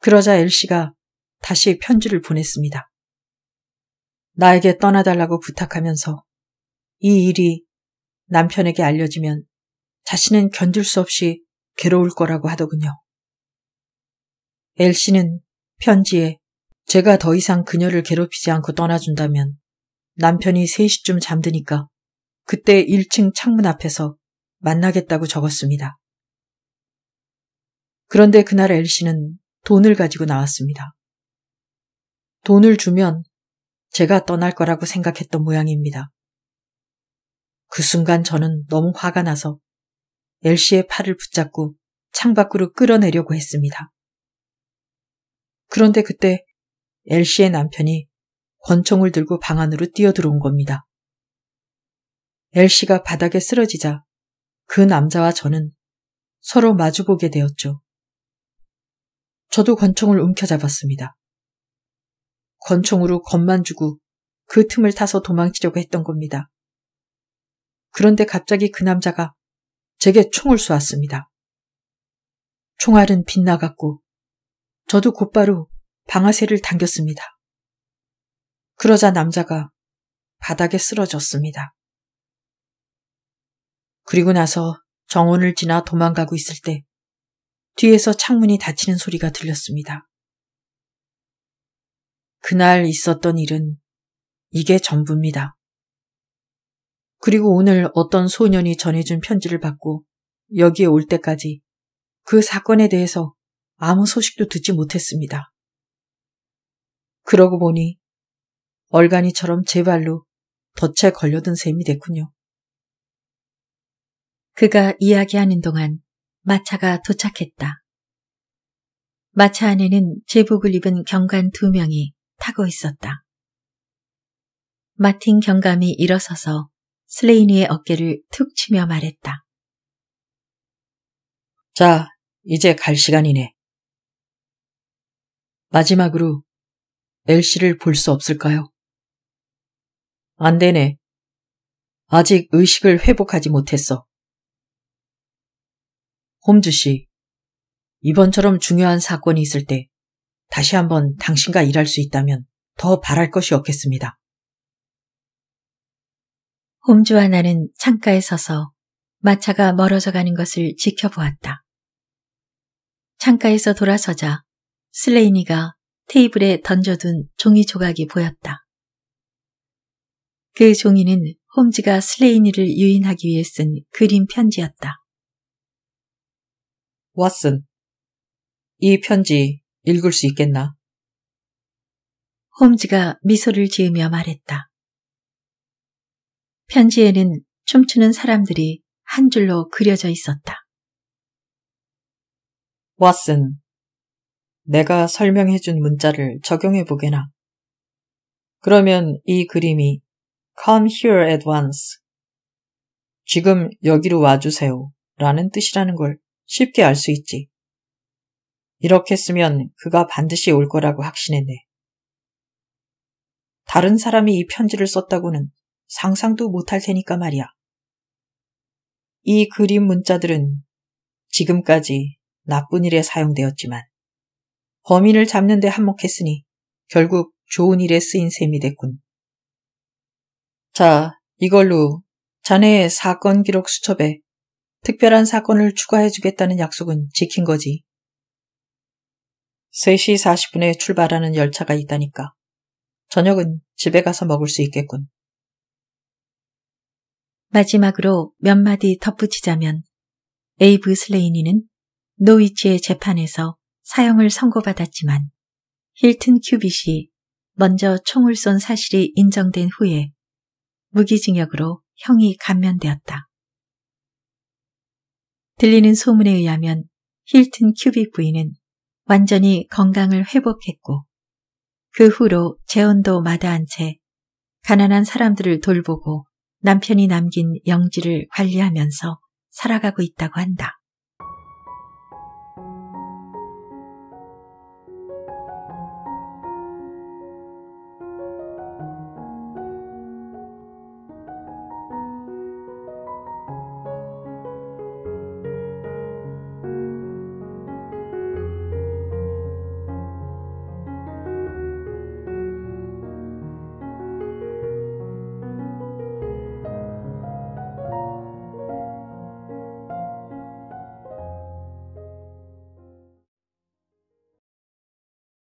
그러자 엘씨가 다시 편지를 보냈습니다. 나에게 떠나달라고 부탁하면서 이 일이 남편에게 알려지면 자신은 견딜 수 없이 괴로울 거라고 하더군요. 엘씨는 편지에 제가 더 이상 그녀를 괴롭히지 않고 떠나준다면 남편이 3시쯤 잠드니까 그때 1층 창문 앞에서 만나겠다고 적었습니다. 그런데 그날 엘씨는 돈을 가지고 나왔습니다. 돈을 주면 제가 떠날 거라고 생각했던 모양입니다. 그 순간 저는 너무 화가 나서 엘씨의 팔을 붙잡고 창 밖으로 끌어내려고 했습니다. 그런데 그때 엘씨의 남편이 권총을 들고 방 안으로 뛰어들어온 겁니다. 엘씨가 바닥에 쓰러지자 그 남자와 저는 서로 마주보게 되었죠. 저도 권총을 움켜잡았습니다. 권총으로 겁만 주고 그 틈을 타서 도망치려고 했던 겁니다. 그런데 갑자기 그 남자가 제게 총을 쏘았습니다. 총알은 빗나갔고 저도 곧바로 방아쇠를 당겼습니다. 그러자 남자가 바닥에 쓰러졌습니다. 그리고 나서 정원을 지나 도망가고 있을 때 뒤에서 창문이 닫히는 소리가 들렸습니다. 그날 있었던 일은 이게 전부입니다. 그리고 오늘 어떤 소년이 전해준 편지를 받고 여기에 올 때까지 그 사건에 대해서 아무 소식도 듣지 못했습니다. 그러고 보니 얼간이처럼 제 발로 덫에 걸려든 셈이 됐군요. 그가 이야기하는 동안 마차가 도착했다. 마차 안에는 제복을 입은 경관 두 명이 타고 있었다. 마틴 경감이 일어서서 슬레이니의 어깨를 툭 치며 말했다. 자, 이제 갈 시간이네. 마지막으로 엘씨를 볼 수 없을까요? 안 되네. 아직 의식을 회복하지 못했어. 홈즈 씨, 이번처럼 중요한 사건이 있을 때 다시 한번 당신과 일할 수 있다면 더 바랄 것이 없겠습니다. 홈즈와 나는 창가에 서서 마차가 멀어져 가는 것을 지켜보았다. 창가에서 돌아서자 슬레이니가 테이블에 던져둔 종이 조각이 보였다. 그 종이는 홈즈가 슬레이니를 유인하기 위해 쓴 그림 편지였다. 왓슨, 이 편지 읽을 수 있겠나? 홈즈가 미소를 지으며 말했다. 편지에는 춤추는 사람들이 한 줄로 그려져 있었다. 왓슨, 내가 설명해준 문자를 적용해보게나. 그러면 이 그림이 Come here at once. 지금 여기로 와주세요. 라는 뜻이라는 걸 쉽게 알 수 있지. 이렇게 쓰면 그가 반드시 올 거라고 확신했네. 다른 사람이 이 편지를 썼다고는 상상도 못할 테니까 말이야. 이 그림 문자들은 지금까지 나쁜 일에 사용되었지만 범인을 잡는 데 한몫했으니 결국 좋은 일에 쓰인 셈이 됐군. 자, 이걸로 자네의 사건 기록 수첩에 특별한 사건을 추가해 주겠다는 약속은 지킨 거지. 3시 40분에 출발하는 열차가 있다니까. 저녁은 집에 가서 먹을 수 있겠군. 마지막으로 몇 마디 덧붙이자면 에이브 슬레인이는 노이치의 재판에서 사형을 선고받았지만 힐튼 큐빗이 먼저 총을 쏜 사실이 인정된 후에 무기징역으로 형이 감면되었다. 들리는 소문에 의하면 힐튼 큐빗 부인은 완전히 건강을 회복했고 그 후로 재혼도 마다한 채 가난한 사람들을 돌보고 남편이 남긴 영지를 관리하면서 살아가고 있다고 한다.